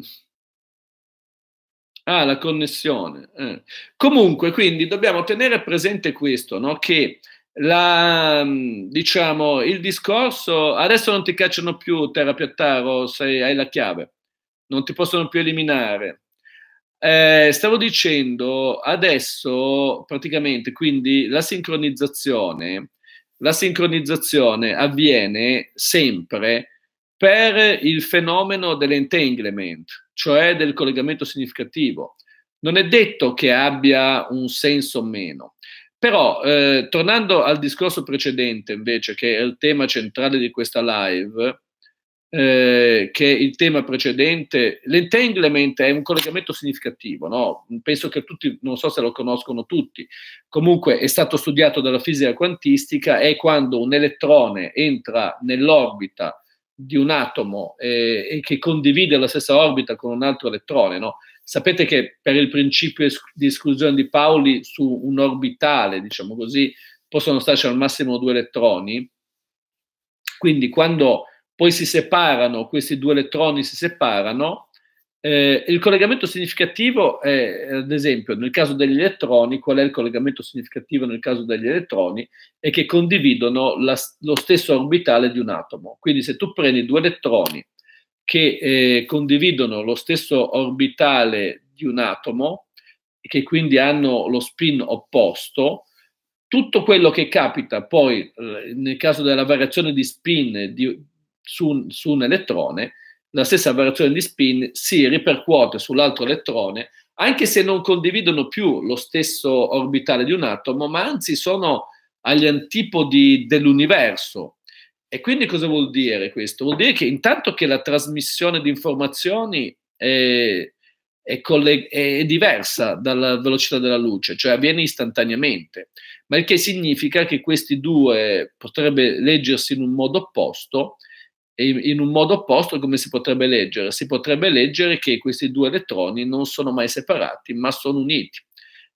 Ah, la connessione. Eh. Comunque, quindi dobbiamo tenere presente questo, no? che la, mm, diciamo, il discorso, adesso non ti cacciano più Terapiattaro se hai la chiave, non ti possono più eliminare. Eh, stavo dicendo, adesso praticamente, quindi la sincronizzazione, la sincronizzazione avviene sempre per il fenomeno dell'entanglement cioè del collegamento significativo. Non è detto che abbia un senso o meno. Però, eh, tornando al discorso precedente, invece, che è il tema centrale di questa live, eh, che il tema precedente, l'entanglement è un collegamento significativo, no? penso che tutti, non so se lo conoscono tutti, comunque è stato studiato dalla fisica quantistica, è quando un elettrone entra nell'orbita di un atomo eh, e che condivide la stessa orbita con un altro elettrone. No? Sapete che per il principio di esclusione di Pauli su un orbitale, diciamo così, possono starci al massimo due elettroni. Quindi quando poi si separano, questi due elettroni si separano, eh, il collegamento significativo è, ad esempio, nel caso degli elettroni, qual è il collegamento significativo nel caso degli elettroni? È che condividono la, lo stesso orbitale di un atomo. Quindi se tu prendi due elettroni che eh, condividono lo stesso orbitale di un atomo, che quindi hanno lo spin opposto, tutto quello che capita poi eh, nel caso della variazione di spin di, su, su un elettrone la stessa variazione di spin si ripercuote sull'altro elettrone, anche se non condividono più lo stesso orbitale di un atomo, ma anzi sono agli antipodi dell'universo. E quindi cosa vuol dire questo? Vuol dire che intanto che la trasmissione di informazioni è, è, colleg- è diversa dalla velocità della luce, cioè avviene istantaneamente, ma il che significa che questi due potrebbe leggersi in un modo opposto, in un modo opposto come si potrebbe leggere? Si potrebbe leggere che questi due elettroni non sono mai separati, ma sono uniti.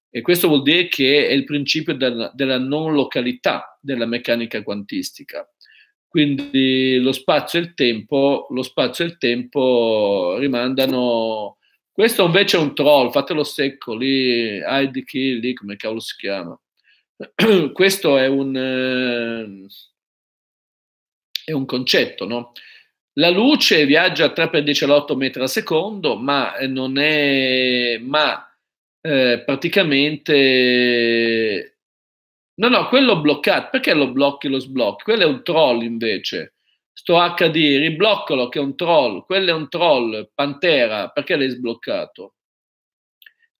E questo vuol dire che è il principio del, della non località della meccanica quantistica. Quindi lo spazio e il tempo, lo spazio e il tempo rimandano... Questo invece è un troll, fatelo secco, lì, Heidi Key, lì come cavolo si chiama. Questo è un... Eh è un concetto, no? La luce viaggia a 3 per 18 metri al secondo, ma eh, non è... ma eh, praticamente... No, no, quello bloccato, perché lo blocchi lo sblocchi? Quello è un troll invece. Sto HD, ribloccalo che è un troll, quello è un troll, Pantera, perché l'hai sbloccato?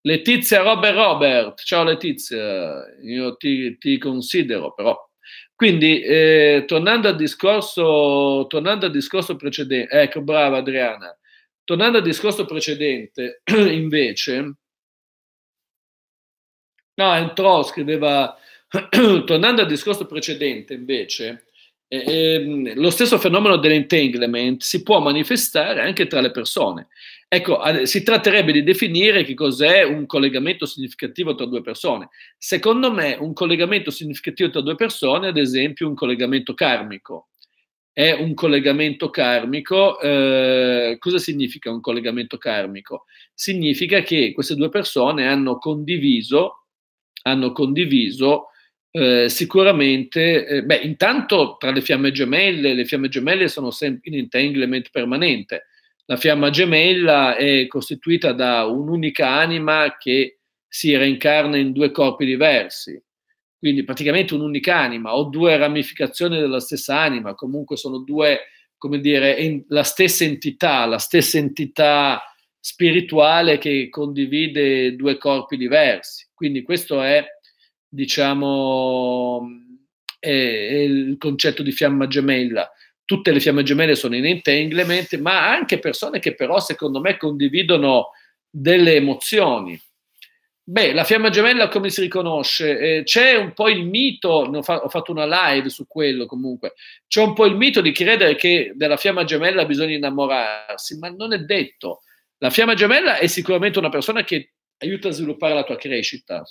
Letizia Robert Robert, ciao Letizia, io ti, ti considero però. Quindi, eh, tornando, al discorso, tornando al discorso precedente, ecco, brava Adriana, tornando al discorso precedente, invece, no, entrò, scriveva, tornando al discorso precedente, invece, eh, eh, lo stesso fenomeno dell'entanglement si può manifestare anche tra le persone Ecco, si tratterebbe di definire che cos'è un collegamento significativo tra due persone. Secondo me, un collegamento significativo tra due persone, ad esempio, un collegamento karmico. È un collegamento karmico. Eh, cosa significa un collegamento karmico? Significa che queste due persone hanno condiviso, hanno condiviso eh, sicuramente, eh, beh, intanto tra le fiamme gemelle, le fiamme gemelle sono sempre in entanglement permanente la fiamma gemella è costituita da un'unica anima che si reincarna in due corpi diversi, quindi praticamente un'unica anima o due ramificazioni della stessa anima, comunque sono due, come dire, in, la stessa entità, la stessa entità spirituale che condivide due corpi diversi. Quindi questo è, diciamo, è, è il concetto di fiamma gemella tutte le fiamme gemelle sono in entanglement, ma anche persone che però secondo me condividono delle emozioni. Beh, la fiamma gemella come si riconosce? Eh, c'è un po' il mito, ho, fatto una live su quello comunque, c'è un po' il mito di credere che della fiamma gemella bisogna innamorarsi, ma non è detto. La fiamma gemella è sicuramente una persona che aiuta a sviluppare la tua crescita,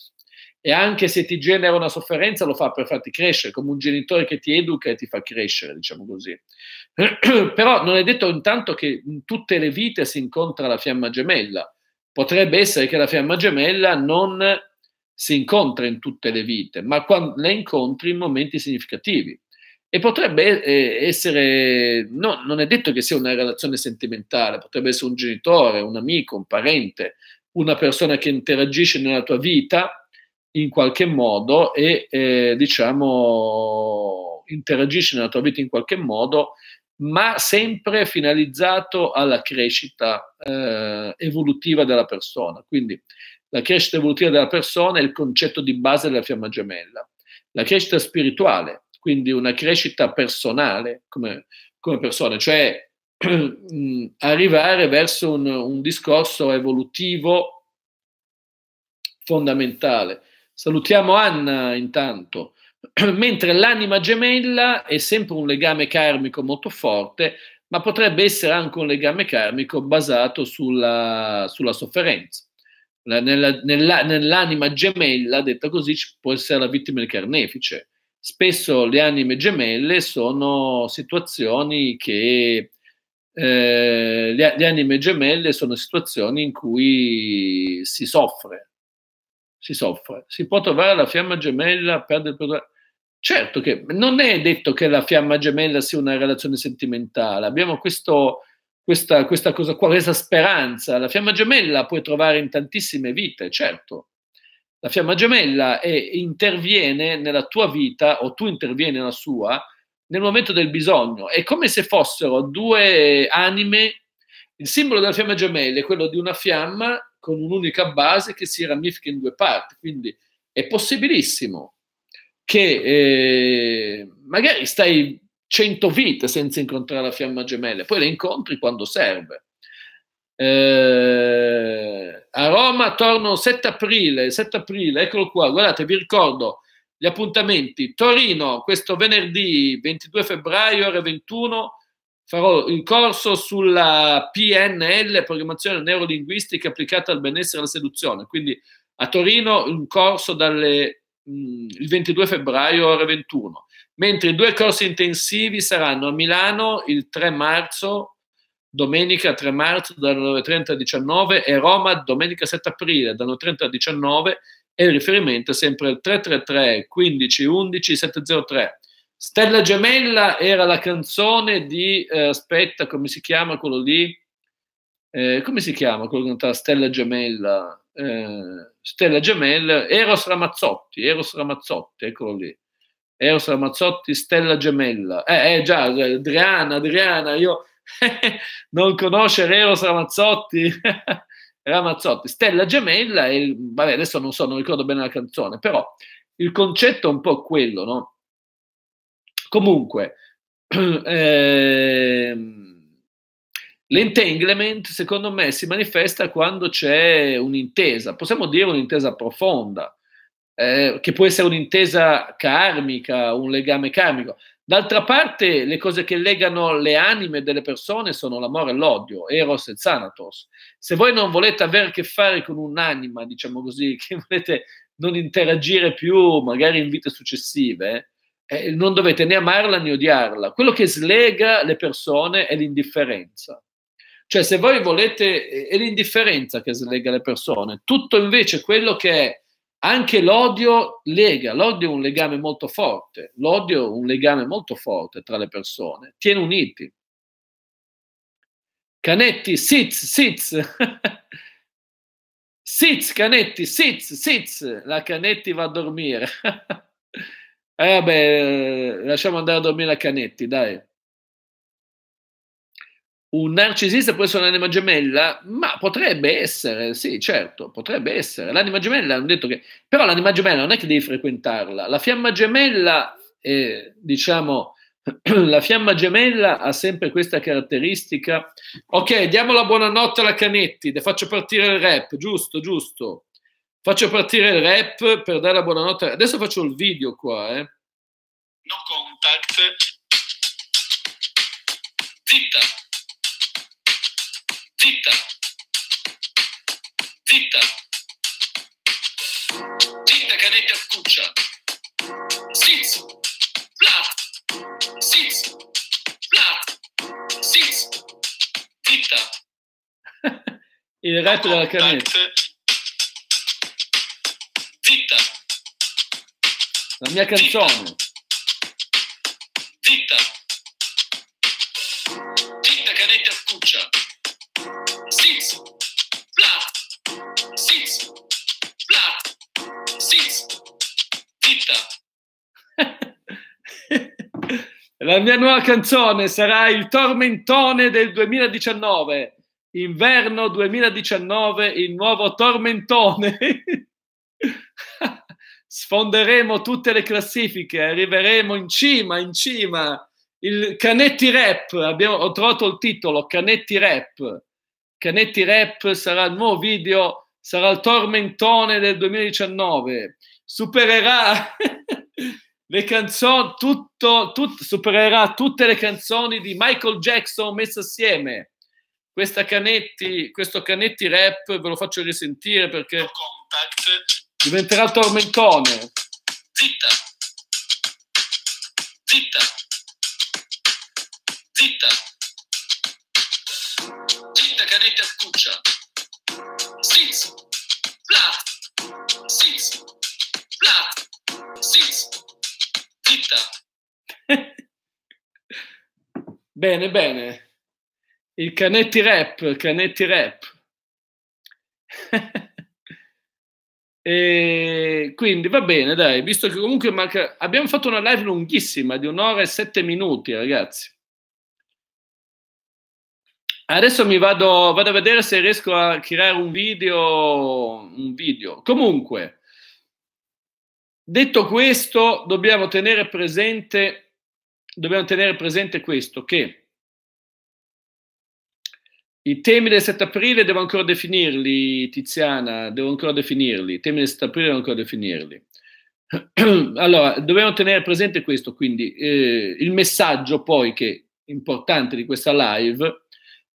e anche se ti genera una sofferenza lo fa per farti crescere, come un genitore che ti educa e ti fa crescere, diciamo così. Però non è detto intanto che in tutte le vite si incontra la fiamma gemella, potrebbe essere che la fiamma gemella non si incontra in tutte le vite, ma quando la incontri in momenti significativi. E potrebbe eh, essere, no, non è detto che sia una relazione sentimentale, potrebbe essere un genitore, un amico, un parente, una persona che interagisce nella tua vita in qualche modo e eh, diciamo interagisci nella tua vita in qualche modo, ma sempre finalizzato alla crescita eh, evolutiva della persona. Quindi la crescita evolutiva della persona è il concetto di base della fiamma gemella. La crescita spirituale, quindi una crescita personale come, come persone, cioè mm, arrivare verso un, un discorso evolutivo fondamentale Salutiamo Anna intanto. Mentre l'anima gemella è sempre un legame karmico molto forte, ma potrebbe essere anche un legame karmico basato sulla, sulla sofferenza. Nella, nella, nell'anima gemella, detta così, può essere la vittima del carnefice. Spesso le anime gemelle sono situazioni che eh, le, le anime gemelle sono situazioni in cui si soffre, si soffre, si può trovare la fiamma gemella, perde il protagonismo. Certo che non è detto che la fiamma gemella sia una relazione sentimentale, abbiamo questo, questa, questa, cosa qua, questa speranza. La fiamma gemella puoi trovare in tantissime vite, certo. La fiamma gemella è, interviene nella tua vita o tu intervieni nella sua nel momento del bisogno. È come se fossero due anime. Il simbolo della fiamma gemella è quello di una fiamma con un'unica base che si ramifica in due parti. Quindi è possibilissimo che eh, magari stai 100 vite senza incontrare la fiamma gemella, poi le incontri quando serve. Eh, a Roma torno 7 aprile, 7 aprile, eccolo qua, guardate, vi ricordo gli appuntamenti. Torino, questo venerdì 22 febbraio, ore 21, farò il corso sulla PNL, programmazione neurolinguistica applicata al benessere e alla seduzione. Quindi a Torino un corso dalle, mh, mm, il 22 febbraio ore 21, mentre i due corsi intensivi saranno a Milano il 3 marzo, domenica 3 marzo dalle 9.30 alle 19 e Roma domenica 7 aprile dalle 9.30 alle 19 e il riferimento è sempre il 333 15 11 703. Stella Gemella era la canzone di, eh, aspetta, come si chiama quello lì? Eh, come si chiama quello che cantava Stella Gemella? Eh, Stella Gemella, Eros Ramazzotti, Eros Ramazzotti, eccolo lì. Eros Ramazzotti, Stella Gemella. Eh, eh già, eh, Adriana, Adriana, io non conoscere Eros Ramazzotti. Ramazzotti, Stella Gemella, e vabbè, adesso non so, non ricordo bene la canzone, però il concetto è un po' quello, no? Comunque, ehm, l'entanglement secondo me si manifesta quando c'è un'intesa, possiamo dire un'intesa profonda, eh, che può essere un'intesa karmica, un legame karmico. D'altra parte, le cose che legano le anime delle persone sono l'amore e l'odio, Eros e Zanatos. Se voi non volete avere a che fare con un'anima, diciamo così, che volete non interagire più, magari in vite successive, eh, non dovete né amarla né odiarla. Quello che slega le persone è l'indifferenza. Cioè, se voi volete, è l'indifferenza che slega le persone. Tutto invece quello che è anche l'odio lega, l'odio è un legame molto forte, l'odio è un legame molto forte tra le persone, tiene uniti. Canetti, sits, sits. sits, Canetti, sits, sits. La Canetti va a dormire. Eh vabbè, lasciamo andare a dormire a Canetti, dai. Un narcisista può essere un'anima gemella? Ma potrebbe essere, sì, certo, potrebbe essere. L'anima gemella, hanno detto che... Però l'anima gemella non è che devi frequentarla. La fiamma gemella, è, diciamo, la fiamma gemella ha sempre questa caratteristica. Ok, diamo la buonanotte alla Canetti, le faccio partire il rap, giusto, giusto. Faccio partire il rap per dare la buonanotte. Adesso faccio il video qua, eh. No contact. Zitta. Zitta. Zitta. Zitta canetta cuccia. Sits. Plat. Sits. Plat. Sits. Zitta. il rap no della canetta. Zitta. La mia canzone. Zitta. Zitta canetta scuccia. Sitz. Flat. Sitz. Flat. Sitz. Zitta. La mia nuova canzone sarà il tormentone del 2019. Inverno 2019, il nuovo tormentone. sfonderemo tutte le classifiche, arriveremo in cima, in cima. Il Canetti Rap, abbiamo, ho trovato il titolo, Canetti Rap. Canetti Rap sarà il nuovo video, sarà il tormentone del 2019. Supererà le canzoni, tutto, tut, supererà tutte le canzoni di Michael Jackson messe assieme. Questa Canetti, questo Canetti Rap ve lo faccio risentire perché... Contact Diventerà tormentone. Zitta. Zitta. Zitta. Zitta canetta scuccia. Sitz. Plat. Sitz. Plat. Sitz. Zitta. bene, bene. Il canetti rap, canetti rap. E quindi va bene, dai, visto che comunque manca... abbiamo fatto una live lunghissima di un'ora e sette minuti, ragazzi. Adesso mi vado, vado a vedere se riesco a creare un video, un video. Comunque, detto questo, dobbiamo tenere presente, dobbiamo tenere presente questo, che i temi del 7 aprile devo ancora definirli, Tiziana, devo ancora definirli. I temi del 7 aprile devo ancora definirli. Allora, dobbiamo tenere presente questo, quindi eh, il messaggio poi che è importante di questa live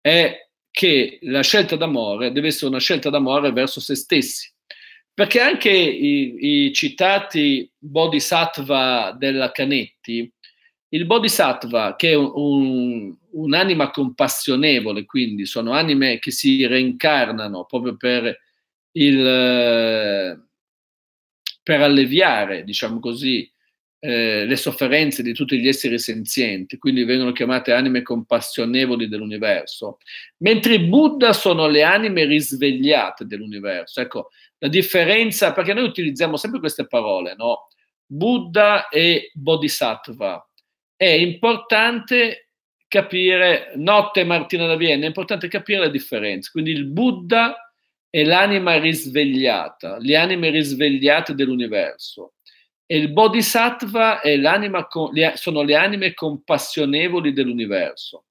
è che la scelta d'amore deve essere una scelta d'amore verso se stessi, perché anche i, i citati bodhisattva della Canetti il Bodhisattva, che è un'anima un, un compassionevole, quindi sono anime che si reincarnano proprio per, il, eh, per alleviare, diciamo così, eh, le sofferenze di tutti gli esseri senzienti, quindi vengono chiamate anime compassionevoli dell'universo, mentre i Buddha sono le anime risvegliate dell'universo. Ecco, la differenza, perché noi utilizziamo sempre queste parole, no? Buddha e Bodhisattva è importante capire, notte Martina da Vienna, è importante capire la differenza. Quindi il Buddha è l'anima risvegliata, le anime risvegliate dell'universo. E il Bodhisattva è l'anima, sono le anime compassionevoli dell'universo.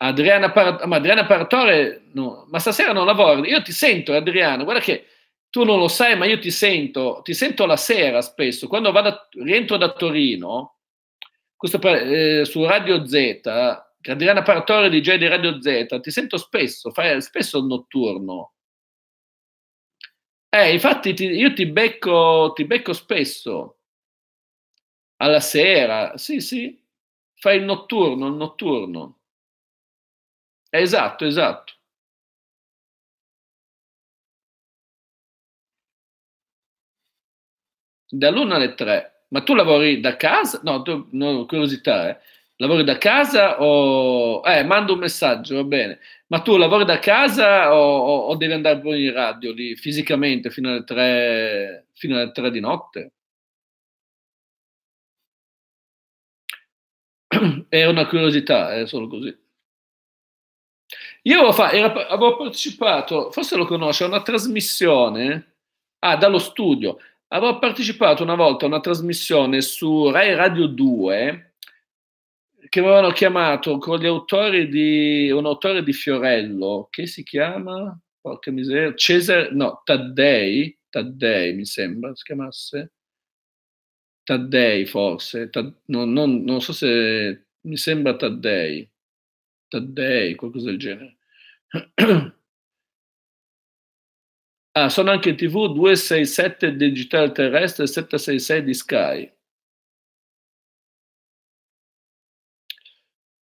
Adriana, Par- ma Adriana Paratore, no, ma stasera non lavora. Io ti sento, Adriana, guarda che tu non lo sai, ma io ti sento, ti sento la sera spesso, quando vado, rientro da Torino, questo, eh, su Radio Z, Adriana Partore DJ di Radio Z, ti sento spesso, fai spesso il notturno. Eh, infatti ti, io ti becco, ti becco spesso, alla sera, sì, sì, fai il notturno, il notturno. esatto, esatto. dall'una alle tre, ma tu lavori da casa? No, tu, no curiosità, eh. lavori da casa o... Eh, mando un messaggio, va bene. Ma tu lavori da casa o, o, o devi andare poi in radio lì fisicamente fino alle tre, fino alle tre di notte? Era una curiosità, è eh, solo così. Io avevo, fa- era, avevo partecipato, forse lo conosce, a una trasmissione ah, dallo studio. Avevo partecipato una volta a una trasmissione su Rai Radio 2 che avevano chiamato con gli autori di un autore di Fiorello che si chiama porca miseria Cesare no Taddei Taddei mi sembra si chiamasse Taddei forse Tad, no, non, non so se mi sembra Taddei Taddei qualcosa del genere Ah, sono anche TV 267 Digital Terrestre e 766 di Sky.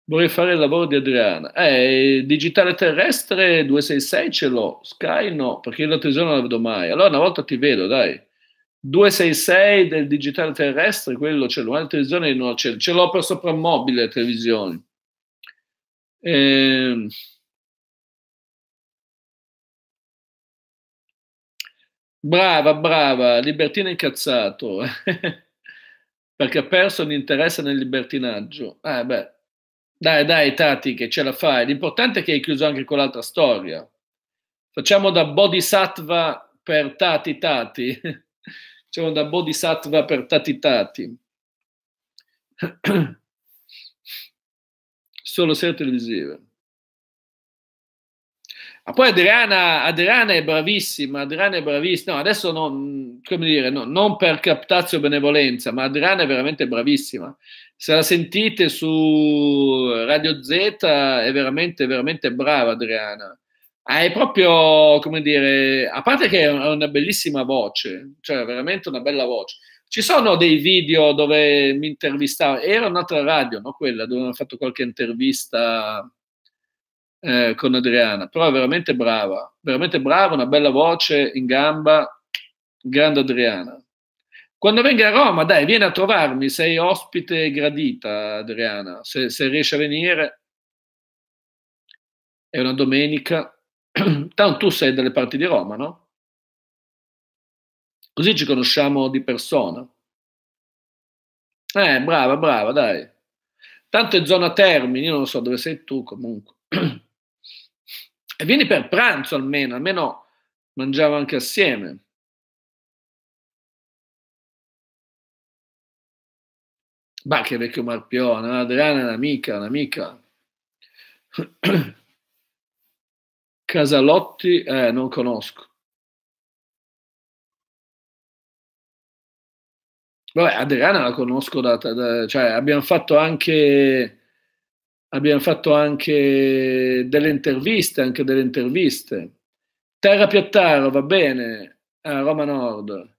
Vorrei fare il lavoro di Adriana. Eh, digitale terrestre 266 ce l'ho, Sky no, perché la televisione non la vedo mai. Allora una volta ti vedo, dai. 266 del digitale terrestre, quello ce l'ho, la televisione no, ce l'ho per soprammobile televisioni. Ehm... Brava, brava, libertino incazzato, perché ha perso l'interesse nel libertinaggio. Ah, beh. Dai, dai, Tati, che ce la fai. L'importante è che hai chiuso anche quell'altra storia. Facciamo da bodhisattva per Tati Tati. Facciamo da bodhisattva per Tati Tati. Solo serie televisive. Ma poi Adriana, Adriana, è bravissima, Adriana è bravissima. No, adesso non, mm, come dire, no, non per captazio benevolenza, ma Adriana è veramente bravissima. Se la sentite su Radio Z è veramente, veramente brava Adriana. È proprio, come dire, a parte che ha una bellissima voce, cioè veramente una bella voce. Ci sono dei video dove mi intervistavo, era un'altra radio, no? Quella dove hanno fatto qualche intervista eh, con Adriana, però è veramente brava, veramente brava, una bella voce in gamba, grande Adriana. Quando venga a Roma, dai, vieni a trovarmi, sei ospite gradita Adriana, se, se riesci a venire. È una domenica. Tanto tu sei dalle parti di Roma, no? Così ci conosciamo di persona. Eh, brava, brava, dai. Tanto è zona Termini, io non so dove sei tu comunque. E vieni per pranzo almeno, almeno mangiamo anche assieme. Ma che vecchio marpione, Adriana è un'amica, un'amica. Casalotti, eh, non conosco. Vabbè, Adriana la conosco da, da cioè abbiamo fatto anche abbiamo fatto anche delle interviste, anche delle interviste. Terra Piattaro va bene a Roma Nord.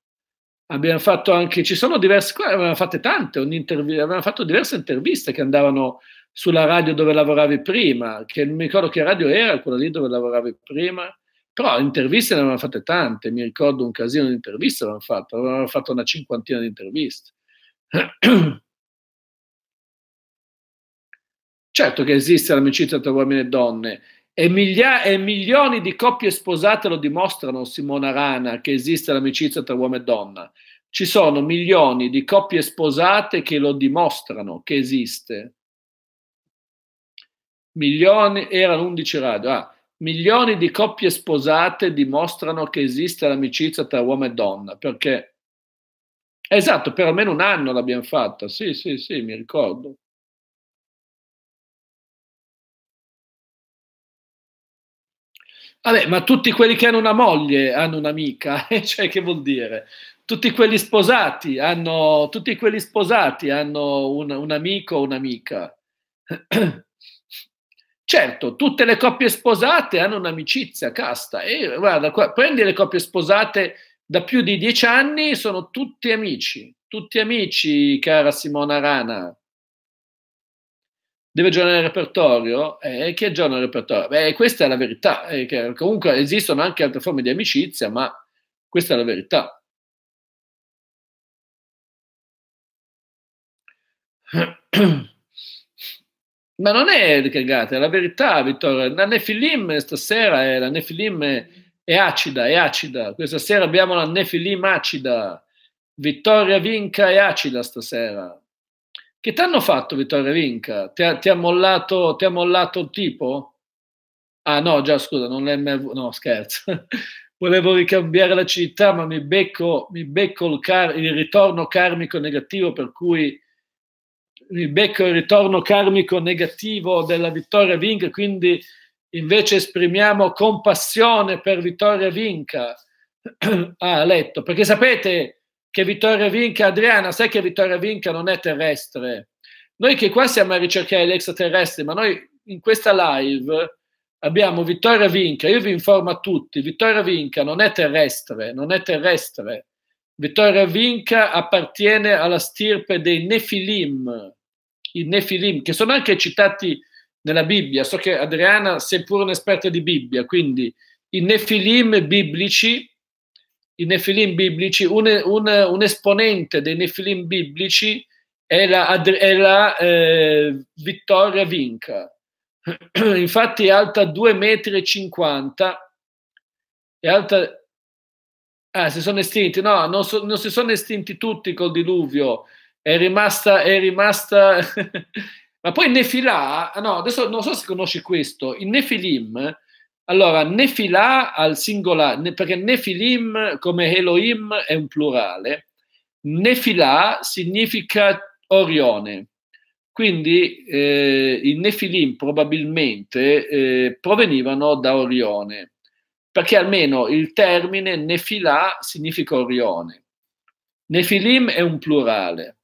Abbiamo fatto anche, ci sono diverse, avevamo fatte tante, ogni avevamo fatto diverse interviste che andavano sulla radio dove lavoravi prima, che non mi ricordo che radio era, quella lì dove lavoravi prima, però interviste ne avevamo fatte tante, mi ricordo un casino di interviste avevamo fatto, avevamo fatto una cinquantina di interviste. Certo che esiste l'amicizia tra uomini e donne e, miglia- e milioni di coppie sposate lo dimostrano, Simona Rana, che esiste l'amicizia tra uomo e donna. Ci sono milioni di coppie sposate che lo dimostrano, che esiste. Milioni, erano 11 radio, ah, milioni di coppie sposate dimostrano che esiste l'amicizia tra uomo e donna, perché... Esatto, per almeno un anno l'abbiamo fatta, sì, sì, sì, mi ricordo. Vabbè, ma tutti quelli che hanno una moglie hanno un'amica, eh, cioè che vuol dire? Tutti quelli sposati hanno, tutti quelli sposati hanno un, un amico o un'amica. Certo, tutte le coppie sposate hanno un'amicizia, casta. E guarda, qua, prendi le coppie sposate da più di dieci anni, sono tutti amici, tutti amici, cara Simona Rana deve aggiornare il repertorio. Eh, chi aggiorna il repertorio? Beh, questa è la verità. Eh, comunque esistono anche altre forme di amicizia, ma questa è la verità. Ma non è cagata, è la verità, Vittorio. La Nefilim stasera è, la Nefilim è, è acida, è acida. Questa sera abbiamo la Nefilim acida. Vittoria Vinca è acida stasera. Che ti hanno fatto Vittorio Vinca? Ti ha, ti ha mollato, ti ha mollato il tipo? Ah no, già scusa, non l'MV, no scherzo. Volevo ricambiare la città, ma mi becco, mi becco il, car- il ritorno karmico negativo, per cui mi becco il ritorno karmico negativo della vittoria Vinca, quindi invece esprimiamo compassione per Vittoria Vinca. ah, letto, perché sapete, che Vittorio Vinca, Adriana, sai che Vittoria Vinca non è terrestre. Noi che qua siamo a ricercare l'extraterrestre, ma noi in questa live abbiamo Vittoria Vinca, io vi informo a tutti, Vittoria Vinca non è terrestre, non è terrestre. Vittoria Vinca appartiene alla stirpe dei Nefilim, i Nefilim, che sono anche citati nella Bibbia. So che Adriana sei pure un'esperta di Bibbia, quindi i Nefilim biblici i Nefilim biblici, un, un, un esponente dei Nefilim biblici è la, è la eh, Vittoria Vinca. Infatti è alta 2,50 m, è alta... Ah, si sono estinti? No, non, so, non si sono estinti tutti col diluvio, è rimasta... È rimasta Ma poi Nefilà, ah, no, adesso non so se conosci questo, Il Nefilim allora, Nefilà al singolare, perché Nefilim come Elohim è un plurale, Nefilà significa Orione, quindi eh, i Nefilim probabilmente eh, provenivano da Orione, perché almeno il termine Nefilà significa Orione. Nefilim è un plurale.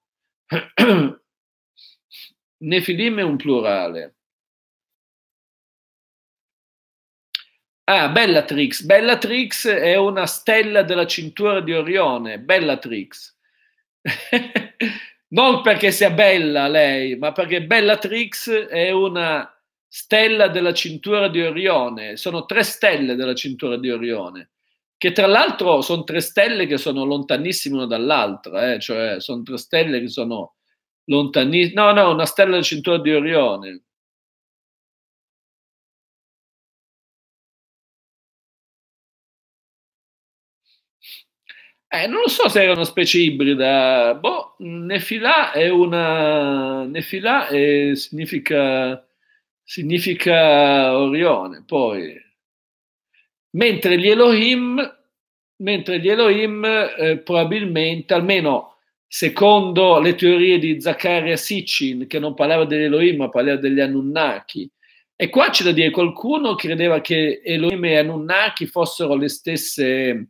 Nefilim è un plurale. Ah, Bellatrix. Bellatrix è una stella della cintura di Orione, Bellatrix. non perché sia bella lei, ma perché Bellatrix è una stella della cintura di Orione. Sono tre stelle della cintura di Orione, che tra l'altro sono tre stelle che sono lontanissime una dall'altra, eh? cioè sono tre stelle che sono lontanissime. No, no, una stella della cintura di Orione. Eh, non lo so se era una specie ibrida. Boh, Nefilà è una. Nefilà è, significa, significa Orione. Poi, mentre gli Elohim, mentre gli Elohim eh, probabilmente, almeno secondo le teorie di Zaccaria Sicin, che non parlava degli Elohim, ma parlava degli Anunnaki. E qua c'è da dire, qualcuno credeva che Elohim e Anunnaki fossero le stesse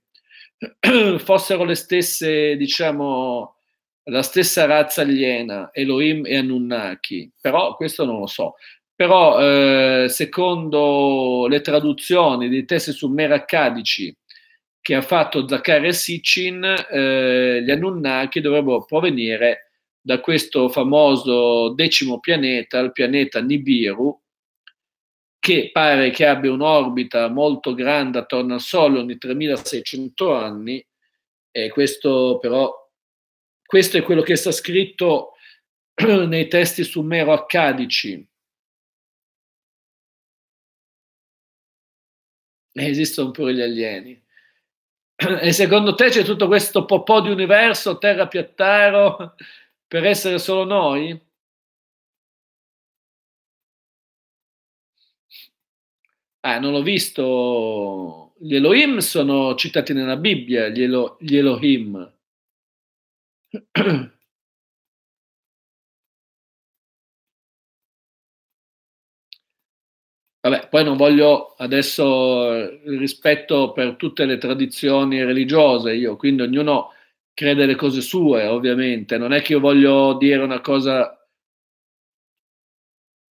fossero le stesse, diciamo, la stessa razza aliena, Elohim e Anunnaki, però questo non lo so. Però eh, secondo le traduzioni dei testi sumeri accadici che ha fatto Zaccaria Sitchin, eh, gli Anunnaki dovrebbero provenire da questo famoso decimo pianeta, il pianeta Nibiru, che pare che abbia un'orbita molto grande attorno al Sole ogni 3600 anni, e questo però questo è quello che sta scritto nei testi sumero-accadici. Esistono pure gli alieni. E secondo te c'è tutto questo popò di universo, terra piattaro, per essere solo noi? Ah, non l'ho visto. Gli Elohim sono citati nella Bibbia, gli, Elo, gli Elohim. Vabbè, poi non voglio adesso il rispetto per tutte le tradizioni religiose, io, quindi ognuno crede le cose sue, ovviamente. Non è che io voglio dire una cosa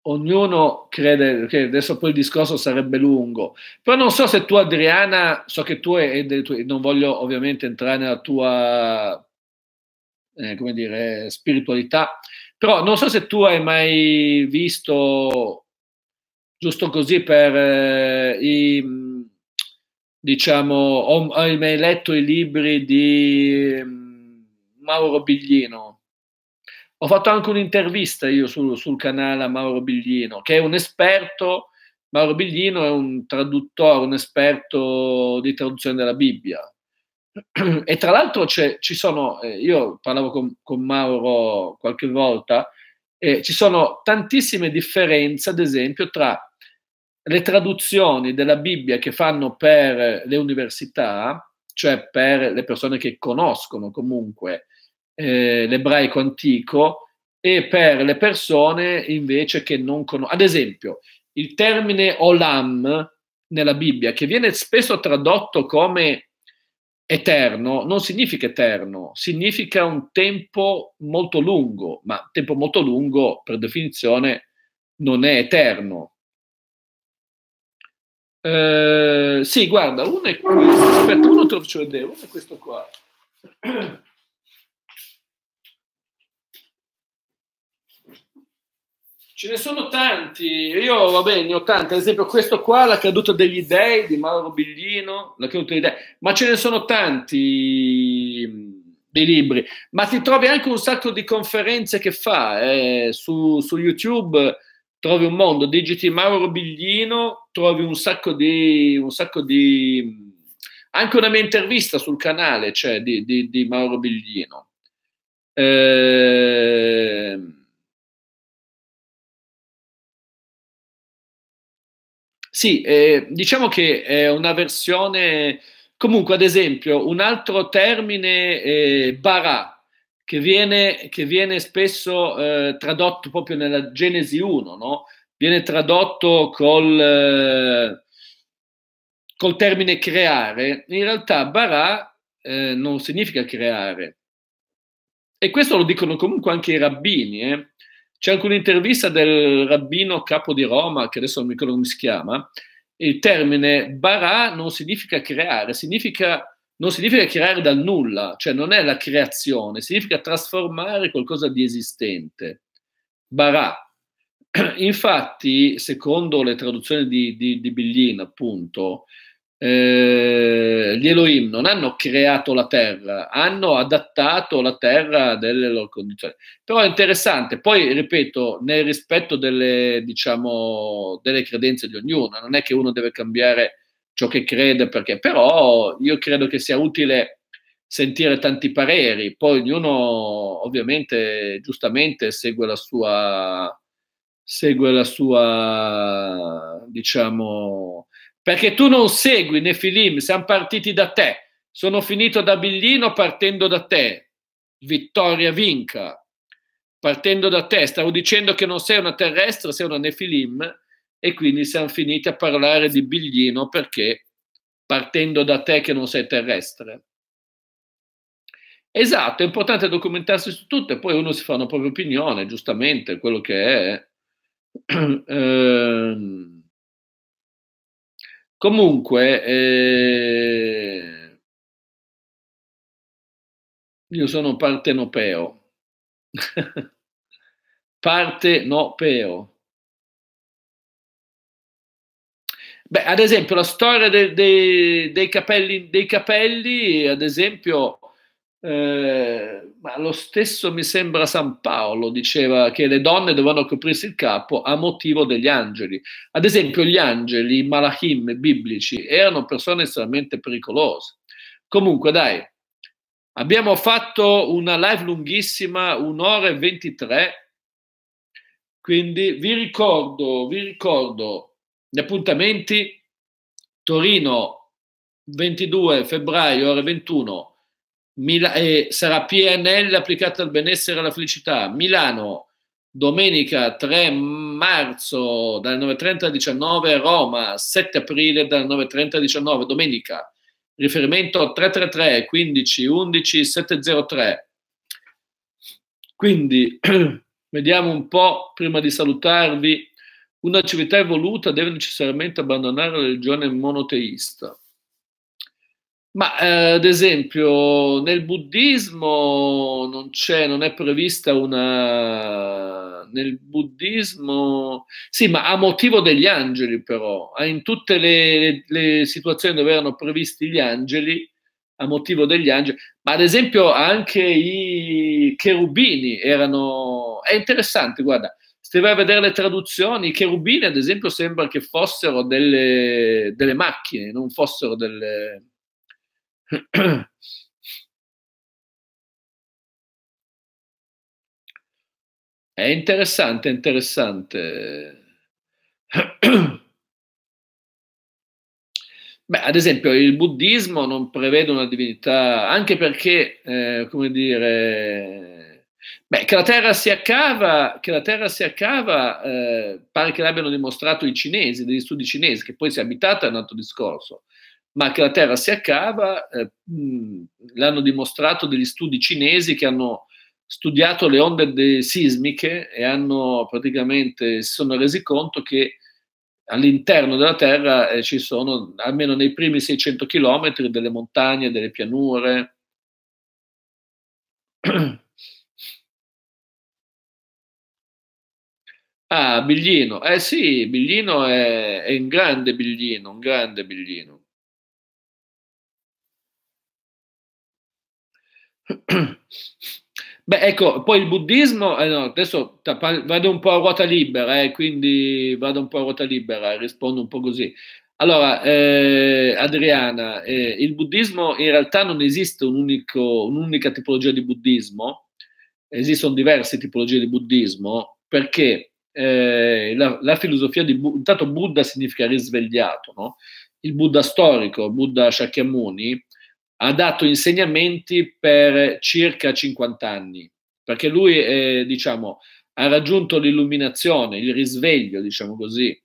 ognuno crede che adesso poi il discorso sarebbe lungo, però non so se tu Adriana, so che tu e non voglio ovviamente entrare nella tua eh, come dire, spiritualità, però non so se tu hai mai visto giusto così per eh, i diciamo hai mai letto i libri di mm, Mauro Biglino ho fatto anche un'intervista io sul, sul canale a Mauro Biglino, che è un esperto, Mauro Biglino è un traduttore, un esperto di traduzione della Bibbia. E tra l'altro ci sono, eh, io parlavo con, con Mauro qualche volta, eh, ci sono tantissime differenze, ad esempio, tra le traduzioni della Bibbia che fanno per le università, cioè per le persone che conoscono comunque eh, l'ebraico antico e per le persone invece che non conoscono. Ad esempio, il termine olam nella Bibbia, che viene spesso tradotto come eterno, non significa eterno, significa un tempo molto lungo, ma tempo molto lungo per definizione non è eterno. Eh, sì, guarda, uno è questo, aspetta, uno te lo faccio vedere, uno è questo qua. Ce ne sono tanti, io vabbè ne ho tanti, ad esempio questo qua, La caduta degli dei di Mauro Biglino, La caduta degli dei, ma ce ne sono tanti mm, dei libri, ma ti trovi anche un sacco di conferenze che fa eh. su, su, YouTube, trovi un mondo, digiti Mauro Biglino, trovi un sacco di... Un sacco di mm, anche una mia intervista sul canale cioè, di, di, di Mauro Biglino. Eh, Sì, eh, diciamo che è una versione, comunque ad esempio, un altro termine eh, bara, che viene, che viene spesso eh, tradotto proprio nella Genesi 1, no? viene tradotto col, eh, col termine creare, in realtà bara eh, non significa creare. E questo lo dicono comunque anche i rabbini, eh? C'è anche un'intervista del rabbino capo di Roma, che adesso non mi ricordo come si chiama, il termine bara non significa creare, significa, non significa creare dal nulla, cioè non è la creazione, significa trasformare qualcosa di esistente. Bara. Infatti, secondo le traduzioni di, di, di Biglin, appunto, eh, gli Elohim non hanno creato la terra, hanno adattato la terra delle loro condizioni. Però è interessante, poi ripeto, nel rispetto delle, diciamo, delle credenze di ognuno, non è che uno deve cambiare ciò che crede, perché però io credo che sia utile sentire tanti pareri, poi ognuno ovviamente giustamente segue la sua, segue la sua, diciamo, perché tu non segui Nefilim, siamo partiti da te. Sono finito da Biglino partendo da te. Vittoria vinca. Partendo da te, stavo dicendo che non sei una terrestre, sei una Nefilim e quindi siamo finiti a parlare di Biglino perché partendo da te che non sei terrestre. Esatto, è importante documentarsi su tutto e poi uno si fa una propria opinione, giustamente, quello che è. ehm Comunque, eh, io sono partenopeo. partenopeo. Beh, ad esempio, la storia de, de, dei, capelli, dei capelli, ad esempio, eh, ma lo stesso mi sembra San Paolo diceva che le donne dovevano coprirsi il capo a motivo degli angeli. Ad esempio, gli angeli, i malachim biblici, erano persone estremamente pericolose. Comunque, dai, abbiamo fatto una live lunghissima, un'ora e 23. Quindi vi ricordo, vi ricordo gli appuntamenti Torino 22 febbraio ore 21 Mila- eh, sarà PNL applicata al benessere e alla felicità. Milano, domenica 3 marzo dalle 9.30 alle 19, Roma 7 aprile dalle 9.30 alle 19, domenica. Riferimento 333 15 11 703. Quindi vediamo un po' prima di salutarvi. Una civiltà evoluta deve necessariamente abbandonare la religione monoteista. Ma eh, ad esempio nel buddismo non c'è, non è prevista una... nel buddismo... Sì, ma a motivo degli angeli però, eh, in tutte le, le situazioni dove erano previsti gli angeli, a motivo degli angeli, ma ad esempio anche i cherubini erano... È interessante, guarda, se vai a vedere le traduzioni, i cherubini ad esempio sembra che fossero delle, delle macchine, non fossero delle è interessante, interessante. Beh, ad esempio, il buddismo non prevede una divinità, anche perché, eh, come dire, beh, che la terra si accava, che la terra si accava eh, pare che l'abbiano dimostrato i cinesi, degli studi cinesi, che poi si è abitata è un altro discorso ma che la Terra si accava, eh, l'hanno dimostrato degli studi cinesi che hanno studiato le onde sismiche e hanno praticamente si sono resi conto che all'interno della Terra eh, ci sono almeno nei primi 600 km delle montagne, delle pianure. Ah, Biglino, eh sì, Biglino è, è un grande Biglino, un grande Biglino. Beh, ecco, poi il buddismo, eh no, adesso vado un po' a ruota libera, eh, quindi vado un po' a ruota libera, rispondo un po' così. Allora, eh, Adriana, eh, il buddismo in realtà non esiste un unico, un'unica tipologia di buddismo, esistono diverse tipologie di buddismo, perché eh, la, la, filosofia di Buddha, intanto Buddha significa risvegliato, no? il Buddha storico, Buddha Shakyamuni, ha dato insegnamenti per circa 50 anni, perché lui eh, diciamo, ha raggiunto l'illuminazione, il risveglio, diciamo così,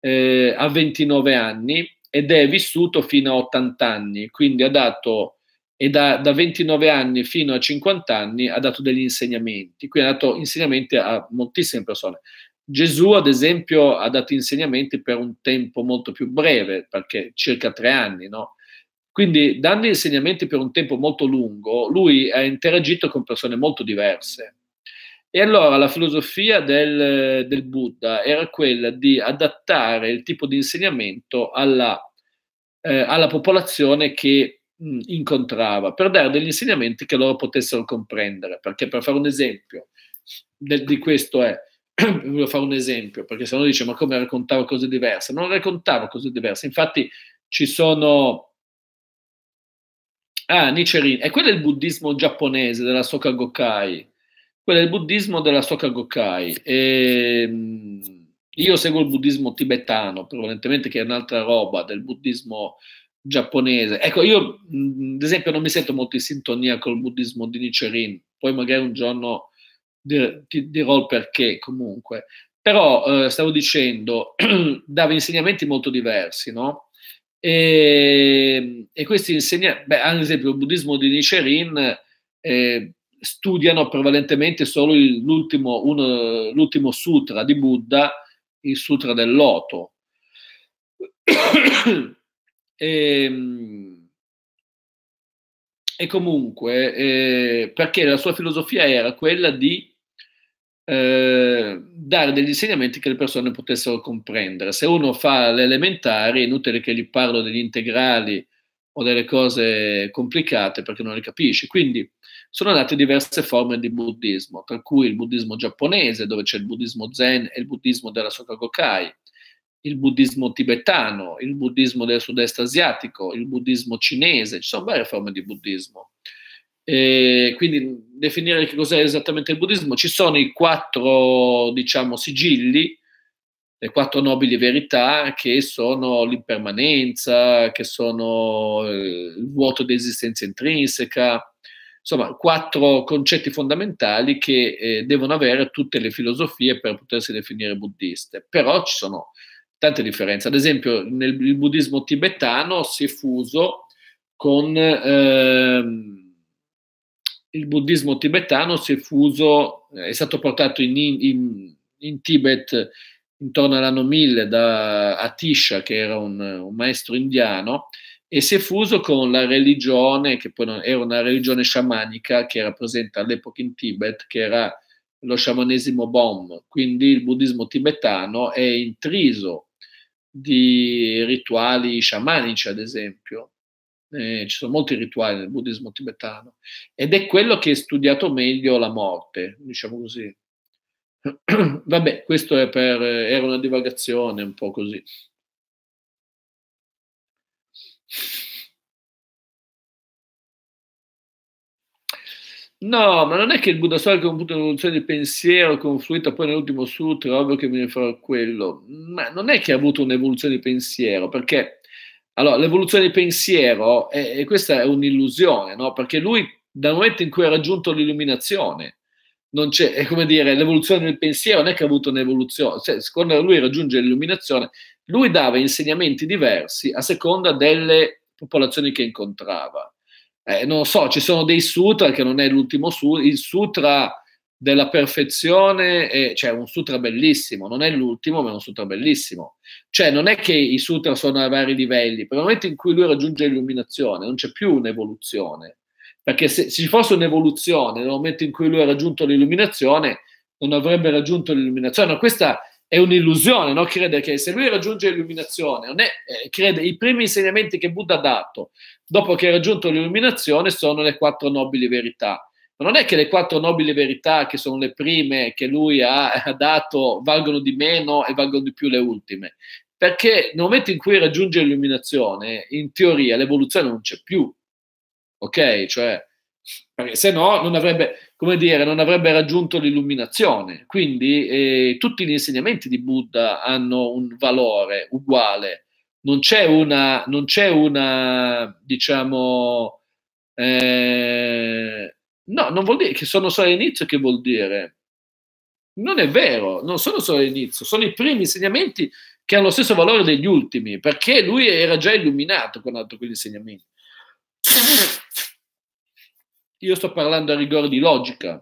eh, a 29 anni ed è vissuto fino a 80 anni, quindi ha dato, e da, da 29 anni fino a 50 anni ha dato degli insegnamenti, quindi ha dato insegnamenti a moltissime persone. Gesù, ad esempio, ha dato insegnamenti per un tempo molto più breve, perché circa tre anni, no? Quindi, dando insegnamenti per un tempo molto lungo, lui ha interagito con persone molto diverse. E allora la filosofia del, del Buddha era quella di adattare il tipo di insegnamento alla, eh, alla popolazione che mh, mm, incontrava, per dare degli insegnamenti che loro potessero comprendere. Perché, per fare un esempio, del, di questo è, voglio fare un esempio, perché se no dice ma come raccontavo cose diverse? Non raccontavo cose diverse, infatti ci sono Ah, Nichirin. E quello è il buddismo giapponese della Soka Gokkai. Quello è il buddismo della Soka Gokkai. E, ehm, io seguo il buddismo tibetano, prevalentemente che è un'altra roba del buddismo giapponese. Ecco, io mm, ad esempio non mi sento molto in sintonia col buddismo di Nichirin, poi magari un giorno dir, ti dirò il perché comunque. Però eh, stavo dicendo, dava insegnamenti molto diversi, no? E, ehm, e questi insegnanti, ad esempio, il buddismo di Nichiren eh, studiano prevalentemente solo il, l'ultimo, un, l'ultimo sutra di Buddha, il sutra del loto. e, ehm, e comunque, eh, perché la sua filosofia era quella di eh, dare degli insegnamenti che le persone potessero comprendere. Se uno fa l'elementare, è inutile che gli parlo degli integrali o delle cose complicate perché non le capisci. Quindi sono andate diverse forme di buddismo, tra cui il buddismo giapponese, dove c'è il buddismo zen e il buddismo della Soka Gokkai, il buddismo tibetano, il buddismo del sud-est asiatico, il buddismo cinese, ci sono varie forme di buddismo. E quindi definire che cos'è esattamente il buddismo. Ci sono i quattro, diciamo, sigilli, le quattro nobili verità che sono l'impermanenza, che sono eh, il vuoto di esistenza intrinseca, insomma, quattro concetti fondamentali che eh, devono avere tutte le filosofie per potersi definire buddiste. Però ci sono tante differenze. Ad esempio, nel buddismo tibetano si è fuso con... Ehm, il buddismo tibetano si è fuso, è stato portato in, in, in Tibet intorno all'anno 1000 da Atisha, che era un, un, maestro indiano, e si è fuso con la religione, che poi non, era una religione sciamanica che era presente all'epoca in Tibet, che era lo sciamanesimo Bom. Quindi il buddismo tibetano è intriso di rituali sciamanici, ad esempio, eh, ci sono molti rituali nel buddismo tibetano ed è quello che ha studiato meglio la morte, diciamo così. Vabbè, questo è per, eh, era una divagazione un po' così. No, ma non è che il Buddha storico è un punto di evoluzione di pensiero confluita poi nell'ultimo sutra, ovvio che viene fuori quello, ma non è che ha avuto un'evoluzione di pensiero, perché allora, l'evoluzione di pensiero, è, questa è un'illusione, no? perché lui dal momento in cui ha raggiunto l'illuminazione, non c'è, è come dire, l'evoluzione del pensiero non è che ha avuto un'evoluzione, cioè, secondo lui raggiunge l'illuminazione, lui dava insegnamenti diversi a seconda delle popolazioni che incontrava. Eh, non so, ci sono dei sutra che non è l'ultimo sutra, il sutra della perfezione, e, cioè un sutra bellissimo, non è l'ultimo, ma è un sutra bellissimo. Cioè non è che i sutra sono a vari livelli, per il momento in cui lui raggiunge l'illuminazione non c'è più un'evoluzione, perché se, se ci fosse un'evoluzione nel momento in cui lui ha raggiunto l'illuminazione, non avrebbe raggiunto l'illuminazione. No, questa è un'illusione, no? crede che se lui raggiunge l'illuminazione, non è, eh, crede i primi insegnamenti che Buddha ha dato dopo che ha raggiunto l'illuminazione sono le quattro nobili verità ma non è che le quattro nobili verità, che sono le prime che lui ha dato, valgono di meno e valgono di più le ultime. Perché nel momento in cui raggiunge l'illuminazione, in teoria l'evoluzione non c'è più. Ok? Cioè, perché se no non avrebbe, come dire, non avrebbe raggiunto l'illuminazione. Quindi eh, tutti gli insegnamenti di Buddha hanno un valore uguale. Non c'è una, non c'è una diciamo, eh, non vuol dire che sono solo all'inizio, che vuol dire? Non è vero, non sono solo all'inizio, sono i primi insegnamenti che hanno lo stesso valore degli ultimi, perché lui era già illuminato con altri quegli insegnamenti. Io sto parlando a rigore di logica.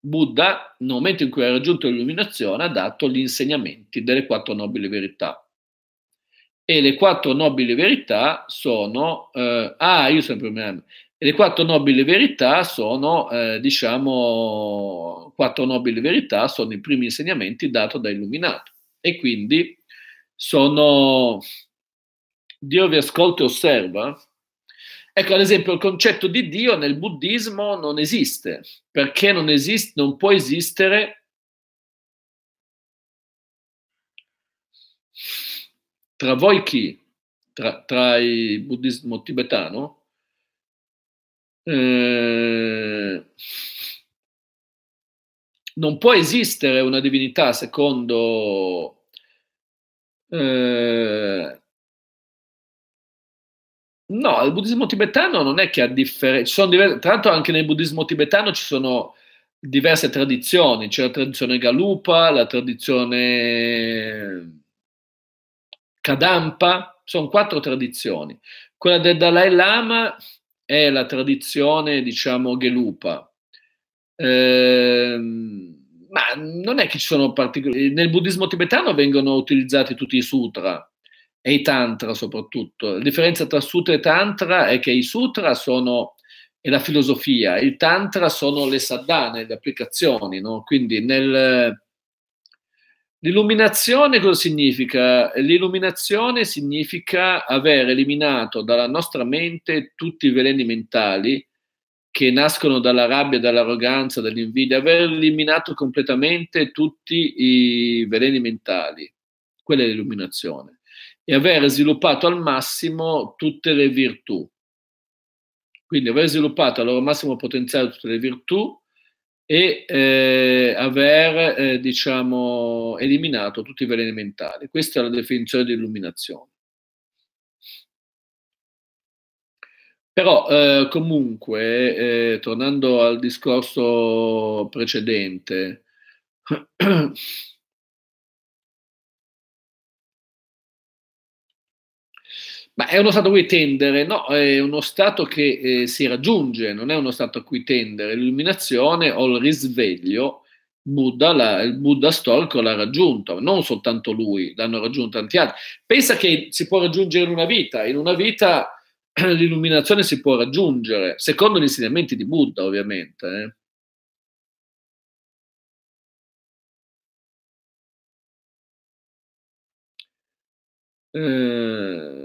Buddha, nel momento in cui ha raggiunto l'illuminazione, ha dato gli insegnamenti delle quattro nobili verità. E le quattro nobili verità sono, eh, ah, io sempre mi e le quattro nobili verità sono, eh, diciamo, quattro nobili verità sono i primi insegnamenti dati da Illuminato. E quindi sono Dio vi ascolta e osserva. Ecco, ad esempio, il concetto di Dio nel buddismo non esiste, perché non, esiste, non può esistere tra voi chi? Tra, tra il buddismo tibetano? Mm. non può esistere una divinità secondo eh, No, il buddismo tibetano non è che ha differenze, diver- tra l'altro anche nel buddismo tibetano ci sono diverse tradizioni, c'è la tradizione Galupa, la tradizione Kadampa, sono quattro tradizioni. Quella del Dalai Lama è la tradizione, diciamo, gelupa. Eh, ma non è che ci sono particolari. Nel buddismo tibetano vengono utilizzati tutti i sutra e i tantra soprattutto. La differenza tra sutra e tantra è che i sutra sono è la filosofia, il tantra sono le sadhana, le applicazioni, no? Quindi nel, L'illuminazione cosa significa? L'illuminazione significa aver eliminato dalla nostra mente tutti i veleni mentali che nascono dalla rabbia, dall'arroganza, dall'invidia, aver eliminato completamente tutti i veleni mentali. Quella è l'illuminazione. E aver sviluppato al massimo tutte le virtù. Quindi aver sviluppato al loro massimo potenziale tutte le virtù e eh, aver eh, diciamo, eliminato tutti i veleni mentali. Questa è la definizione di illuminazione. Però eh, comunque, eh, tornando al discorso precedente, Ma è uno stato a cui tendere? No, è uno stato che eh, si raggiunge, non è uno stato a cui tendere. L'illuminazione o il risveglio, Buddha la, il Buddha storico l'ha raggiunto, non soltanto lui, l'hanno raggiunto tanti altri. Pensa che si può raggiungere in una vita, in una vita l'illuminazione si può raggiungere, secondo gli insegnamenti di Buddha ovviamente. Eh. Eh,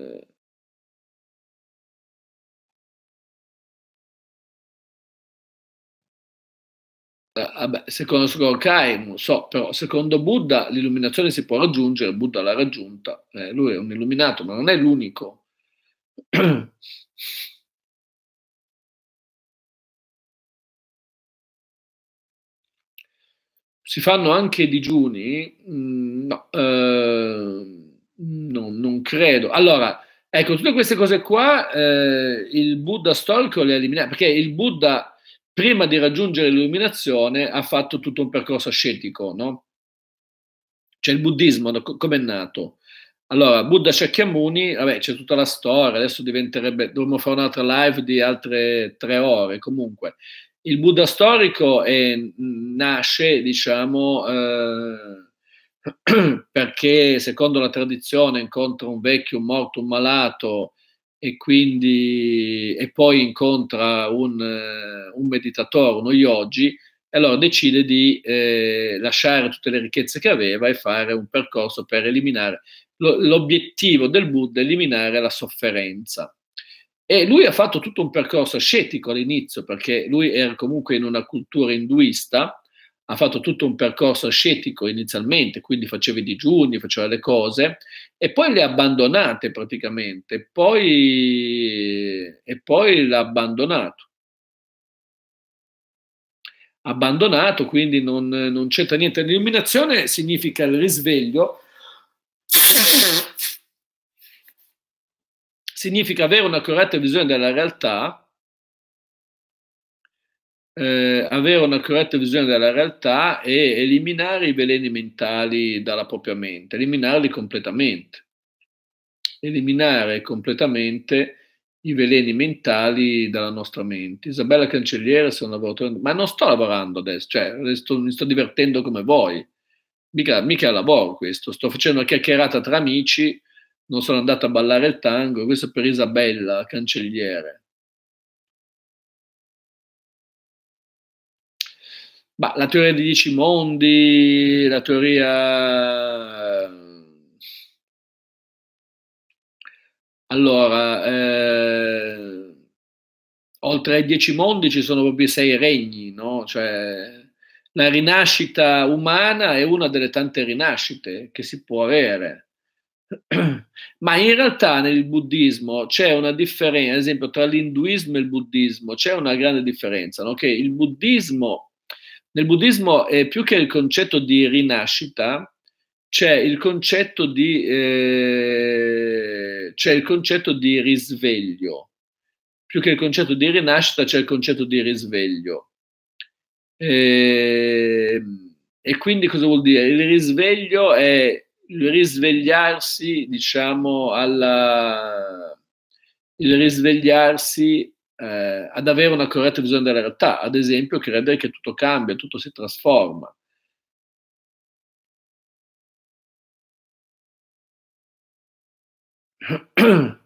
Eh, vabbè, secondo Srolkaimu, so, però secondo Buddha l'illuminazione si può raggiungere, Buddha l'ha raggiunta, eh, lui è un illuminato, ma non è l'unico. si fanno anche digiuni? Mm, no, eh, no, non credo. Allora, ecco, tutte queste cose qua eh, il Buddha storico le ha eliminate, perché il Buddha prima di raggiungere l'illuminazione ha fatto tutto un percorso ascetico, no? Cioè il buddismo, come è nato? Allora, Buddha Shakyamuni, vabbè, c'è tutta la storia, adesso diventerebbe, dovremmo fare un'altra live di altre tre ore, comunque. Il Buddha storico è, nasce, diciamo, eh, perché secondo la tradizione incontra un vecchio, un morto, un malato, e quindi e poi incontra un, un meditatore, uno yogi, e allora decide di eh, lasciare tutte le ricchezze che aveva e fare un percorso per eliminare. L'obiettivo del Buddha eliminare la sofferenza. E lui ha fatto tutto un percorso ascetico all'inizio, perché lui era comunque in una cultura induista, ha fatto tutto un percorso ascetico inizialmente, quindi faceva i digiuni, faceva le cose, e poi le ha abbandonate praticamente, e poi, e poi l'ha abbandonato. Abbandonato, quindi non, non c'entra niente. L'illuminazione significa il risveglio, significa avere una corretta visione della realtà eh, avere una corretta visione della realtà e eliminare i veleni mentali dalla propria mente, eliminarli completamente. Eliminare completamente i veleni mentali dalla nostra mente. Isabella Cancelliere, sono lavoratore, ma non sto lavorando adesso, cioè sto, mi sto divertendo come voi. Mica, mica lavoro questo, sto facendo una chiacchierata tra amici, non sono andato a ballare il tango, questo è per Isabella Cancelliere Bah, la teoria dei dieci mondi, la teoria... Allora, eh, oltre ai dieci mondi ci sono proprio i sei regni, no? Cioè, la rinascita umana è una delle tante rinascite che si può avere. Ma in realtà nel buddismo c'è una differenza, ad esempio tra l'induismo e il buddismo c'è una grande differenza, no? che il buddismo nel buddismo, eh, più che il concetto di rinascita, c'è il concetto di, eh, c'è il concetto di risveglio. Più che il concetto di rinascita, c'è il concetto di risveglio. E, ehm, e quindi cosa vuol dire? Il risveglio è il risvegliarsi, diciamo, alla, il risvegliarsi eh, ad avere una corretta visione della realtà, ad esempio credere che tutto cambia, tutto si trasforma.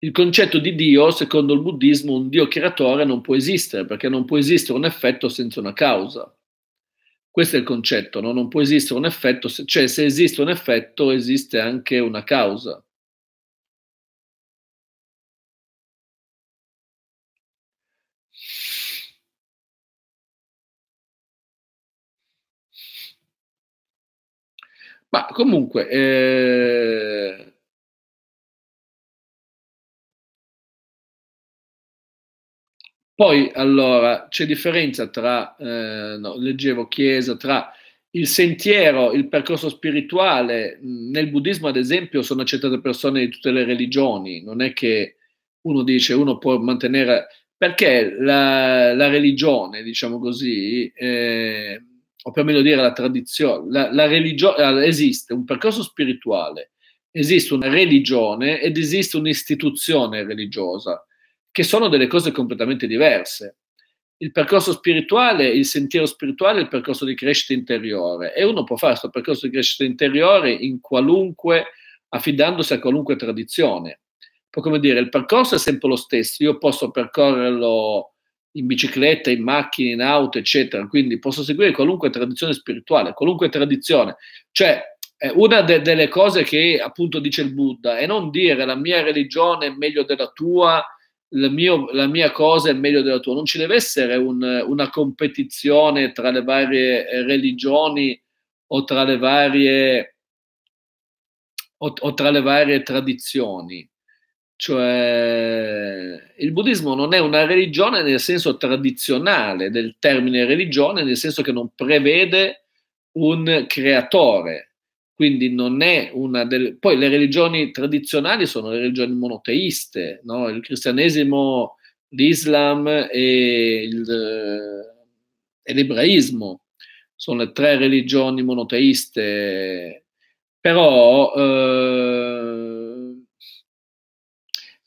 Il concetto di Dio, secondo il buddismo, un Dio creatore non può esistere, perché non può esistere un effetto senza una causa. Questo è il concetto, no? non può esistere un effetto, cioè se esiste un effetto esiste anche una causa. Ma comunque, eh... poi allora c'è differenza tra, eh, no, leggevo chiesa, tra il sentiero, il percorso spirituale, nel buddismo ad esempio sono accettate persone di tutte le religioni, non è che uno dice uno può mantenere, perché la, la religione, diciamo così, eh, o per meglio dire la tradizione, la, la religione, eh, esiste un percorso spirituale, esiste una religione ed esiste un'istituzione religiosa, che sono delle cose completamente diverse. Il percorso spirituale, il sentiero spirituale è il percorso di crescita interiore e uno può fare questo percorso di crescita interiore in qualunque, affidandosi a qualunque tradizione. Poi come dire, il percorso è sempre lo stesso, io posso percorrerlo in bicicletta, in macchina, in auto, eccetera. Quindi posso seguire qualunque tradizione spirituale, qualunque tradizione. Cioè, eh, una de- delle cose che appunto dice il Buddha è non dire la mia religione è meglio della tua, la, mio, la mia cosa è meglio della tua. Non ci deve essere un, una competizione tra le varie eh, religioni o tra le varie, o, o tra le varie tradizioni. Cioè, il buddismo non è una religione nel senso tradizionale del termine religione, nel senso che non prevede un creatore, quindi non è una delle... Poi le religioni tradizionali sono le religioni monoteiste, no? il cristianesimo, l'Islam e, il, e l'ebraismo sono le tre religioni monoteiste, però... Eh,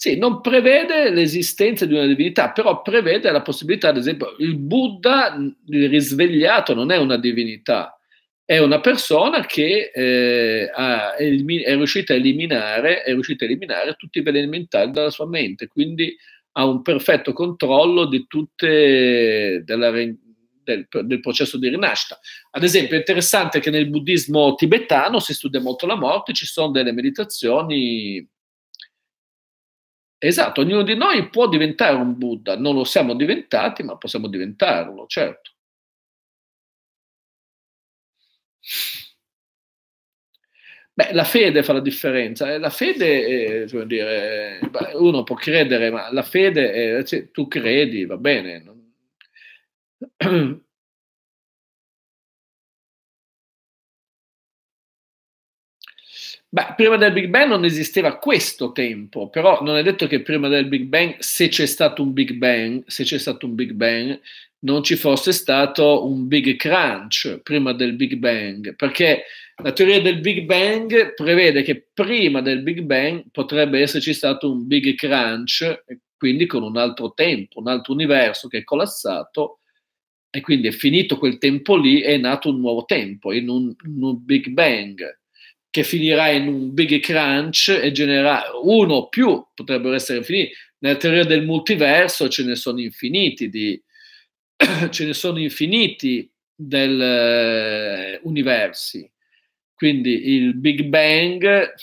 sì, non prevede l'esistenza di una divinità, però prevede la possibilità, ad esempio, il Buddha il risvegliato non è una divinità, è una persona che eh, ha, è, è, riuscita eliminare, è, riuscita a eliminare, tutti i veleni mentali dalla sua mente, quindi ha un perfetto controllo di tutte, della, del, del, processo di rinascita. Ad esempio, è interessante che nel buddismo tibetano si studia molto la morte, ci sono delle meditazioni Esatto, ognuno di noi può diventare un Buddha, non lo siamo diventati, ma possiamo diventarlo, certo. Beh, la fede fa la differenza. Eh, la fede, è, eh, dire, uno può credere, ma la fede, è, eh, tu credi, va bene. Beh, prima del Big Bang non esisteva questo tempo, però non è detto che prima del Big Bang, se c'è stato un Big Bang, se c'è stato un Big Bang, non ci fosse stato un Big Crunch prima del Big Bang, perché la teoria del Big Bang prevede che prima del Big Bang potrebbe esserci stato un Big Crunch, quindi con un altro tempo, un altro universo che è collassato e quindi è finito quel tempo lì e è nato un nuovo tempo in un, in un Big Bang che finirà in un big crunch e genererà uno o più, potrebbero essere infiniti. Nella teoria del multiverso ce ne sono infiniti di, ce ne sono infiniti del eh, universi. Quindi il Big Bang,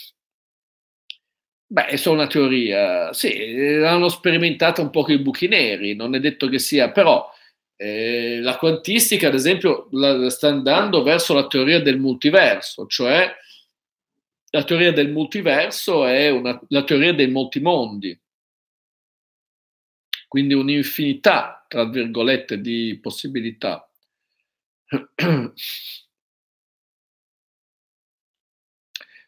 beh, è solo una teoria. Sì, l'hanno sperimentata un po' con i buchi neri, non è detto che sia, però eh, la quantistica, ad esempio, la, sta andando verso la teoria del multiverso, cioè la teoria del multiverso è una, la teoria dei molti mondi, quindi un'infinità, tra virgolette, di possibilità.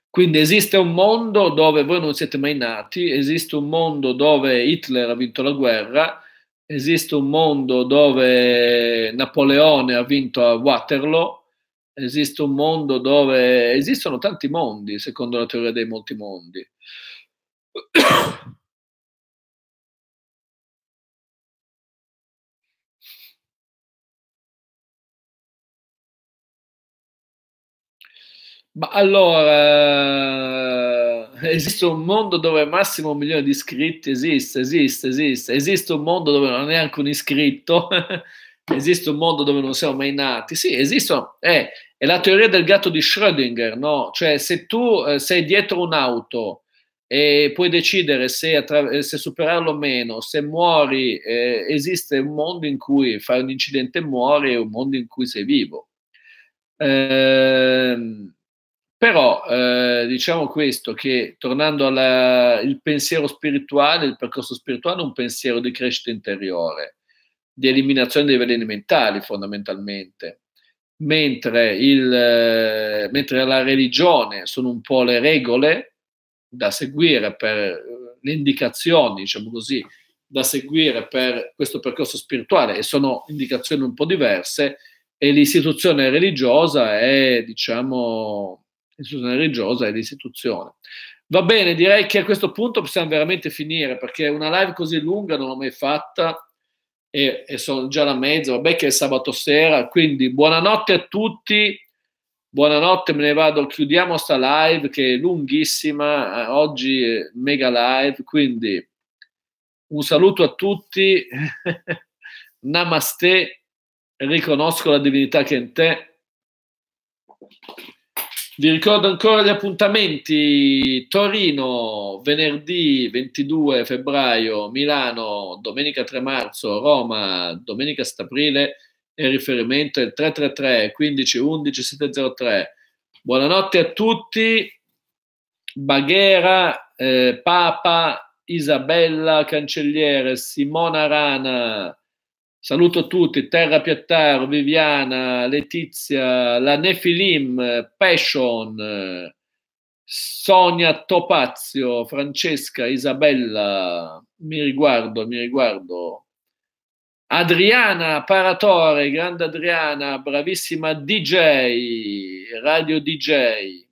Quindi esiste un mondo dove voi non siete mai nati, esiste un mondo dove Hitler ha vinto la guerra, esiste un mondo dove Napoleone ha vinto a Waterloo, esiste un mondo dove esistono tanti mondi, secondo la teoria dei molti mondi. Ma allora, esiste un mondo dove massimo un milione di iscritti esiste, esiste, esiste, esiste un mondo dove non è neanche un iscritto, esiste un mondo dove non siamo mai nati, sì, esistono, eh, è la teoria del gatto di Schrödinger, no? Cioè, se tu eh, sei dietro un'auto e puoi decidere se, attra- eh, se superarlo o meno, se muori, eh, esiste un mondo in cui fai un incidente e muori e un mondo in cui sei vivo. Ehm, però eh, diciamo questo, che tornando al pensiero spirituale, il percorso spirituale è un pensiero di crescita interiore, di eliminazione dei veleni mentali fondamentalmente mentre, il, eh, mentre la religione sono un po' le regole da seguire per eh, le indicazioni, diciamo così, da seguire per questo percorso spirituale e sono indicazioni un po' diverse e l'istituzione religiosa è, diciamo, l'istituzione religiosa è l'istituzione. Va bene, direi che a questo punto possiamo veramente finire perché una live così lunga non l'ho mai fatta e, e sono già la mezza, vabbè che è sabato sera, quindi buonanotte a tutti, buonanotte, me ne vado, chiudiamo sta live che è lunghissima, eh, oggi è mega live, quindi un saluto a tutti, namaste, riconosco la divinità che è in te. Vi ricordo ancora gli appuntamenti. Torino venerdì 22 febbraio, Milano domenica 3 marzo, Roma domenica 7 aprile e riferimento è il 333 15 11 703. Buonanotte a tutti. Baghera, eh, Papa, Isabella Cancelliere, Simona Rana, Saluto tutti, Terra Piattaro, Viviana, Letizia, la Nefilim, Passion, Sonia Topazio, Francesca, Isabella, mi riguardo, mi riguardo. Adriana Paratore, grande Adriana, bravissima DJ, radio DJ.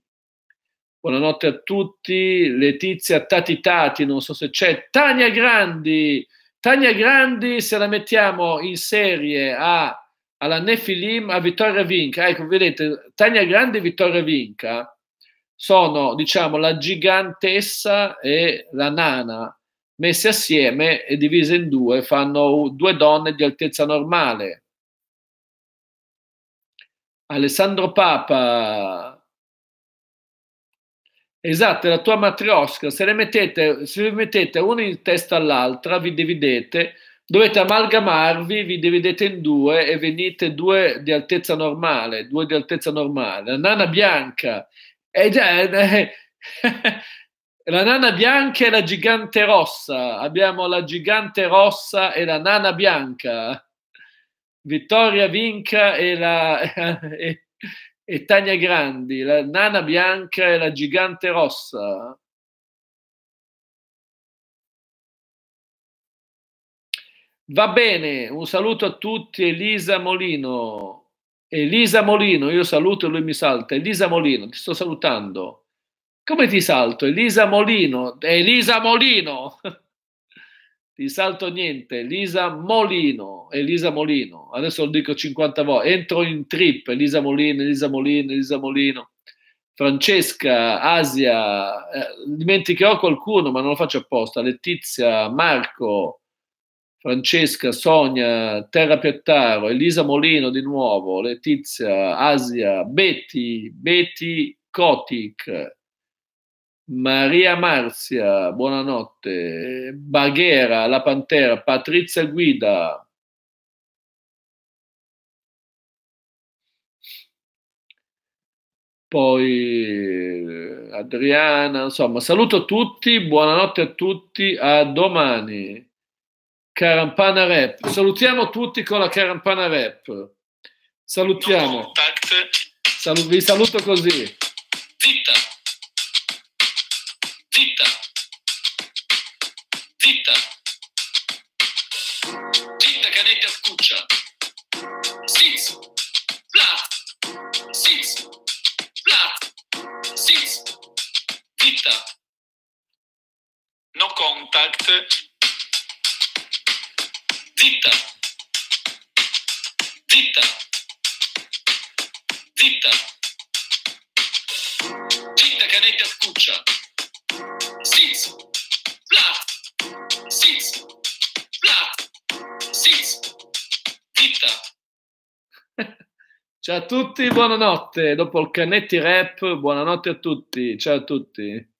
Buonanotte a tutti. Letizia Tati Tati, non so se c'è. Tania Grandi, Tania Grandi, se la mettiamo in serie a, alla Nefilim a Vittoria Vinca, ecco, vedete, Tania Grandi e Vittoria Vinca sono, diciamo, la gigantessa e la nana messe assieme e divise in due, fanno due donne di altezza normale. Alessandro Papa, Esatto, la tua matriosca. Se le mettete, se le mettete una in testa all'altra, vi dividete, dovete amalgamarvi, vi dividete in due e venite due di altezza normale, due di altezza normale. La nana bianca. Eh già, è, eh, la nana bianca e la gigante rossa. Abbiamo la gigante rossa e la nana bianca. Vittoria Vinca e la... Eh, e Tania Grandi, la nana bianca e la gigante rossa. Va bene, un saluto a tutti, Elisa Molino. Elisa Molino, io saluto e lui mi salta. Elisa Molino, ti sto salutando. Come ti salto? Elisa Molino, Elisa Molino. ti salto niente, Lisa Molino, Elisa eh, Molino, adesso lo dico 50 volte, entro in trip, Elisa Molino, Elisa Molino, Elisa Molino, Francesca, Asia, eh, dimenticherò qualcuno ma non lo faccio apposta, Letizia, Marco, Francesca, Sonia, Terra Piattaro, Elisa Molino di nuovo, Letizia, Asia, Betty, Betty Kotik, Maria Marzia, buonanotte. Baghera, la Pantera, Patrizia Guida. Poi Adriana, insomma, saluto tutti, buonanotte a tutti, a domani. Carampana Rap, salutiamo tutti con la Carampana Rap. Salutiamo. No vi saluto così. Zitta. vista. No contact. Zitta. Zitta. Zitta. Zitta canetta scuccia. Sits. Plat. Sits. Plat. Sits. Zitta. Ciao a tutti, buonanotte. Dopo il Canetti Rap, buonanotte a tutti. Ciao a tutti.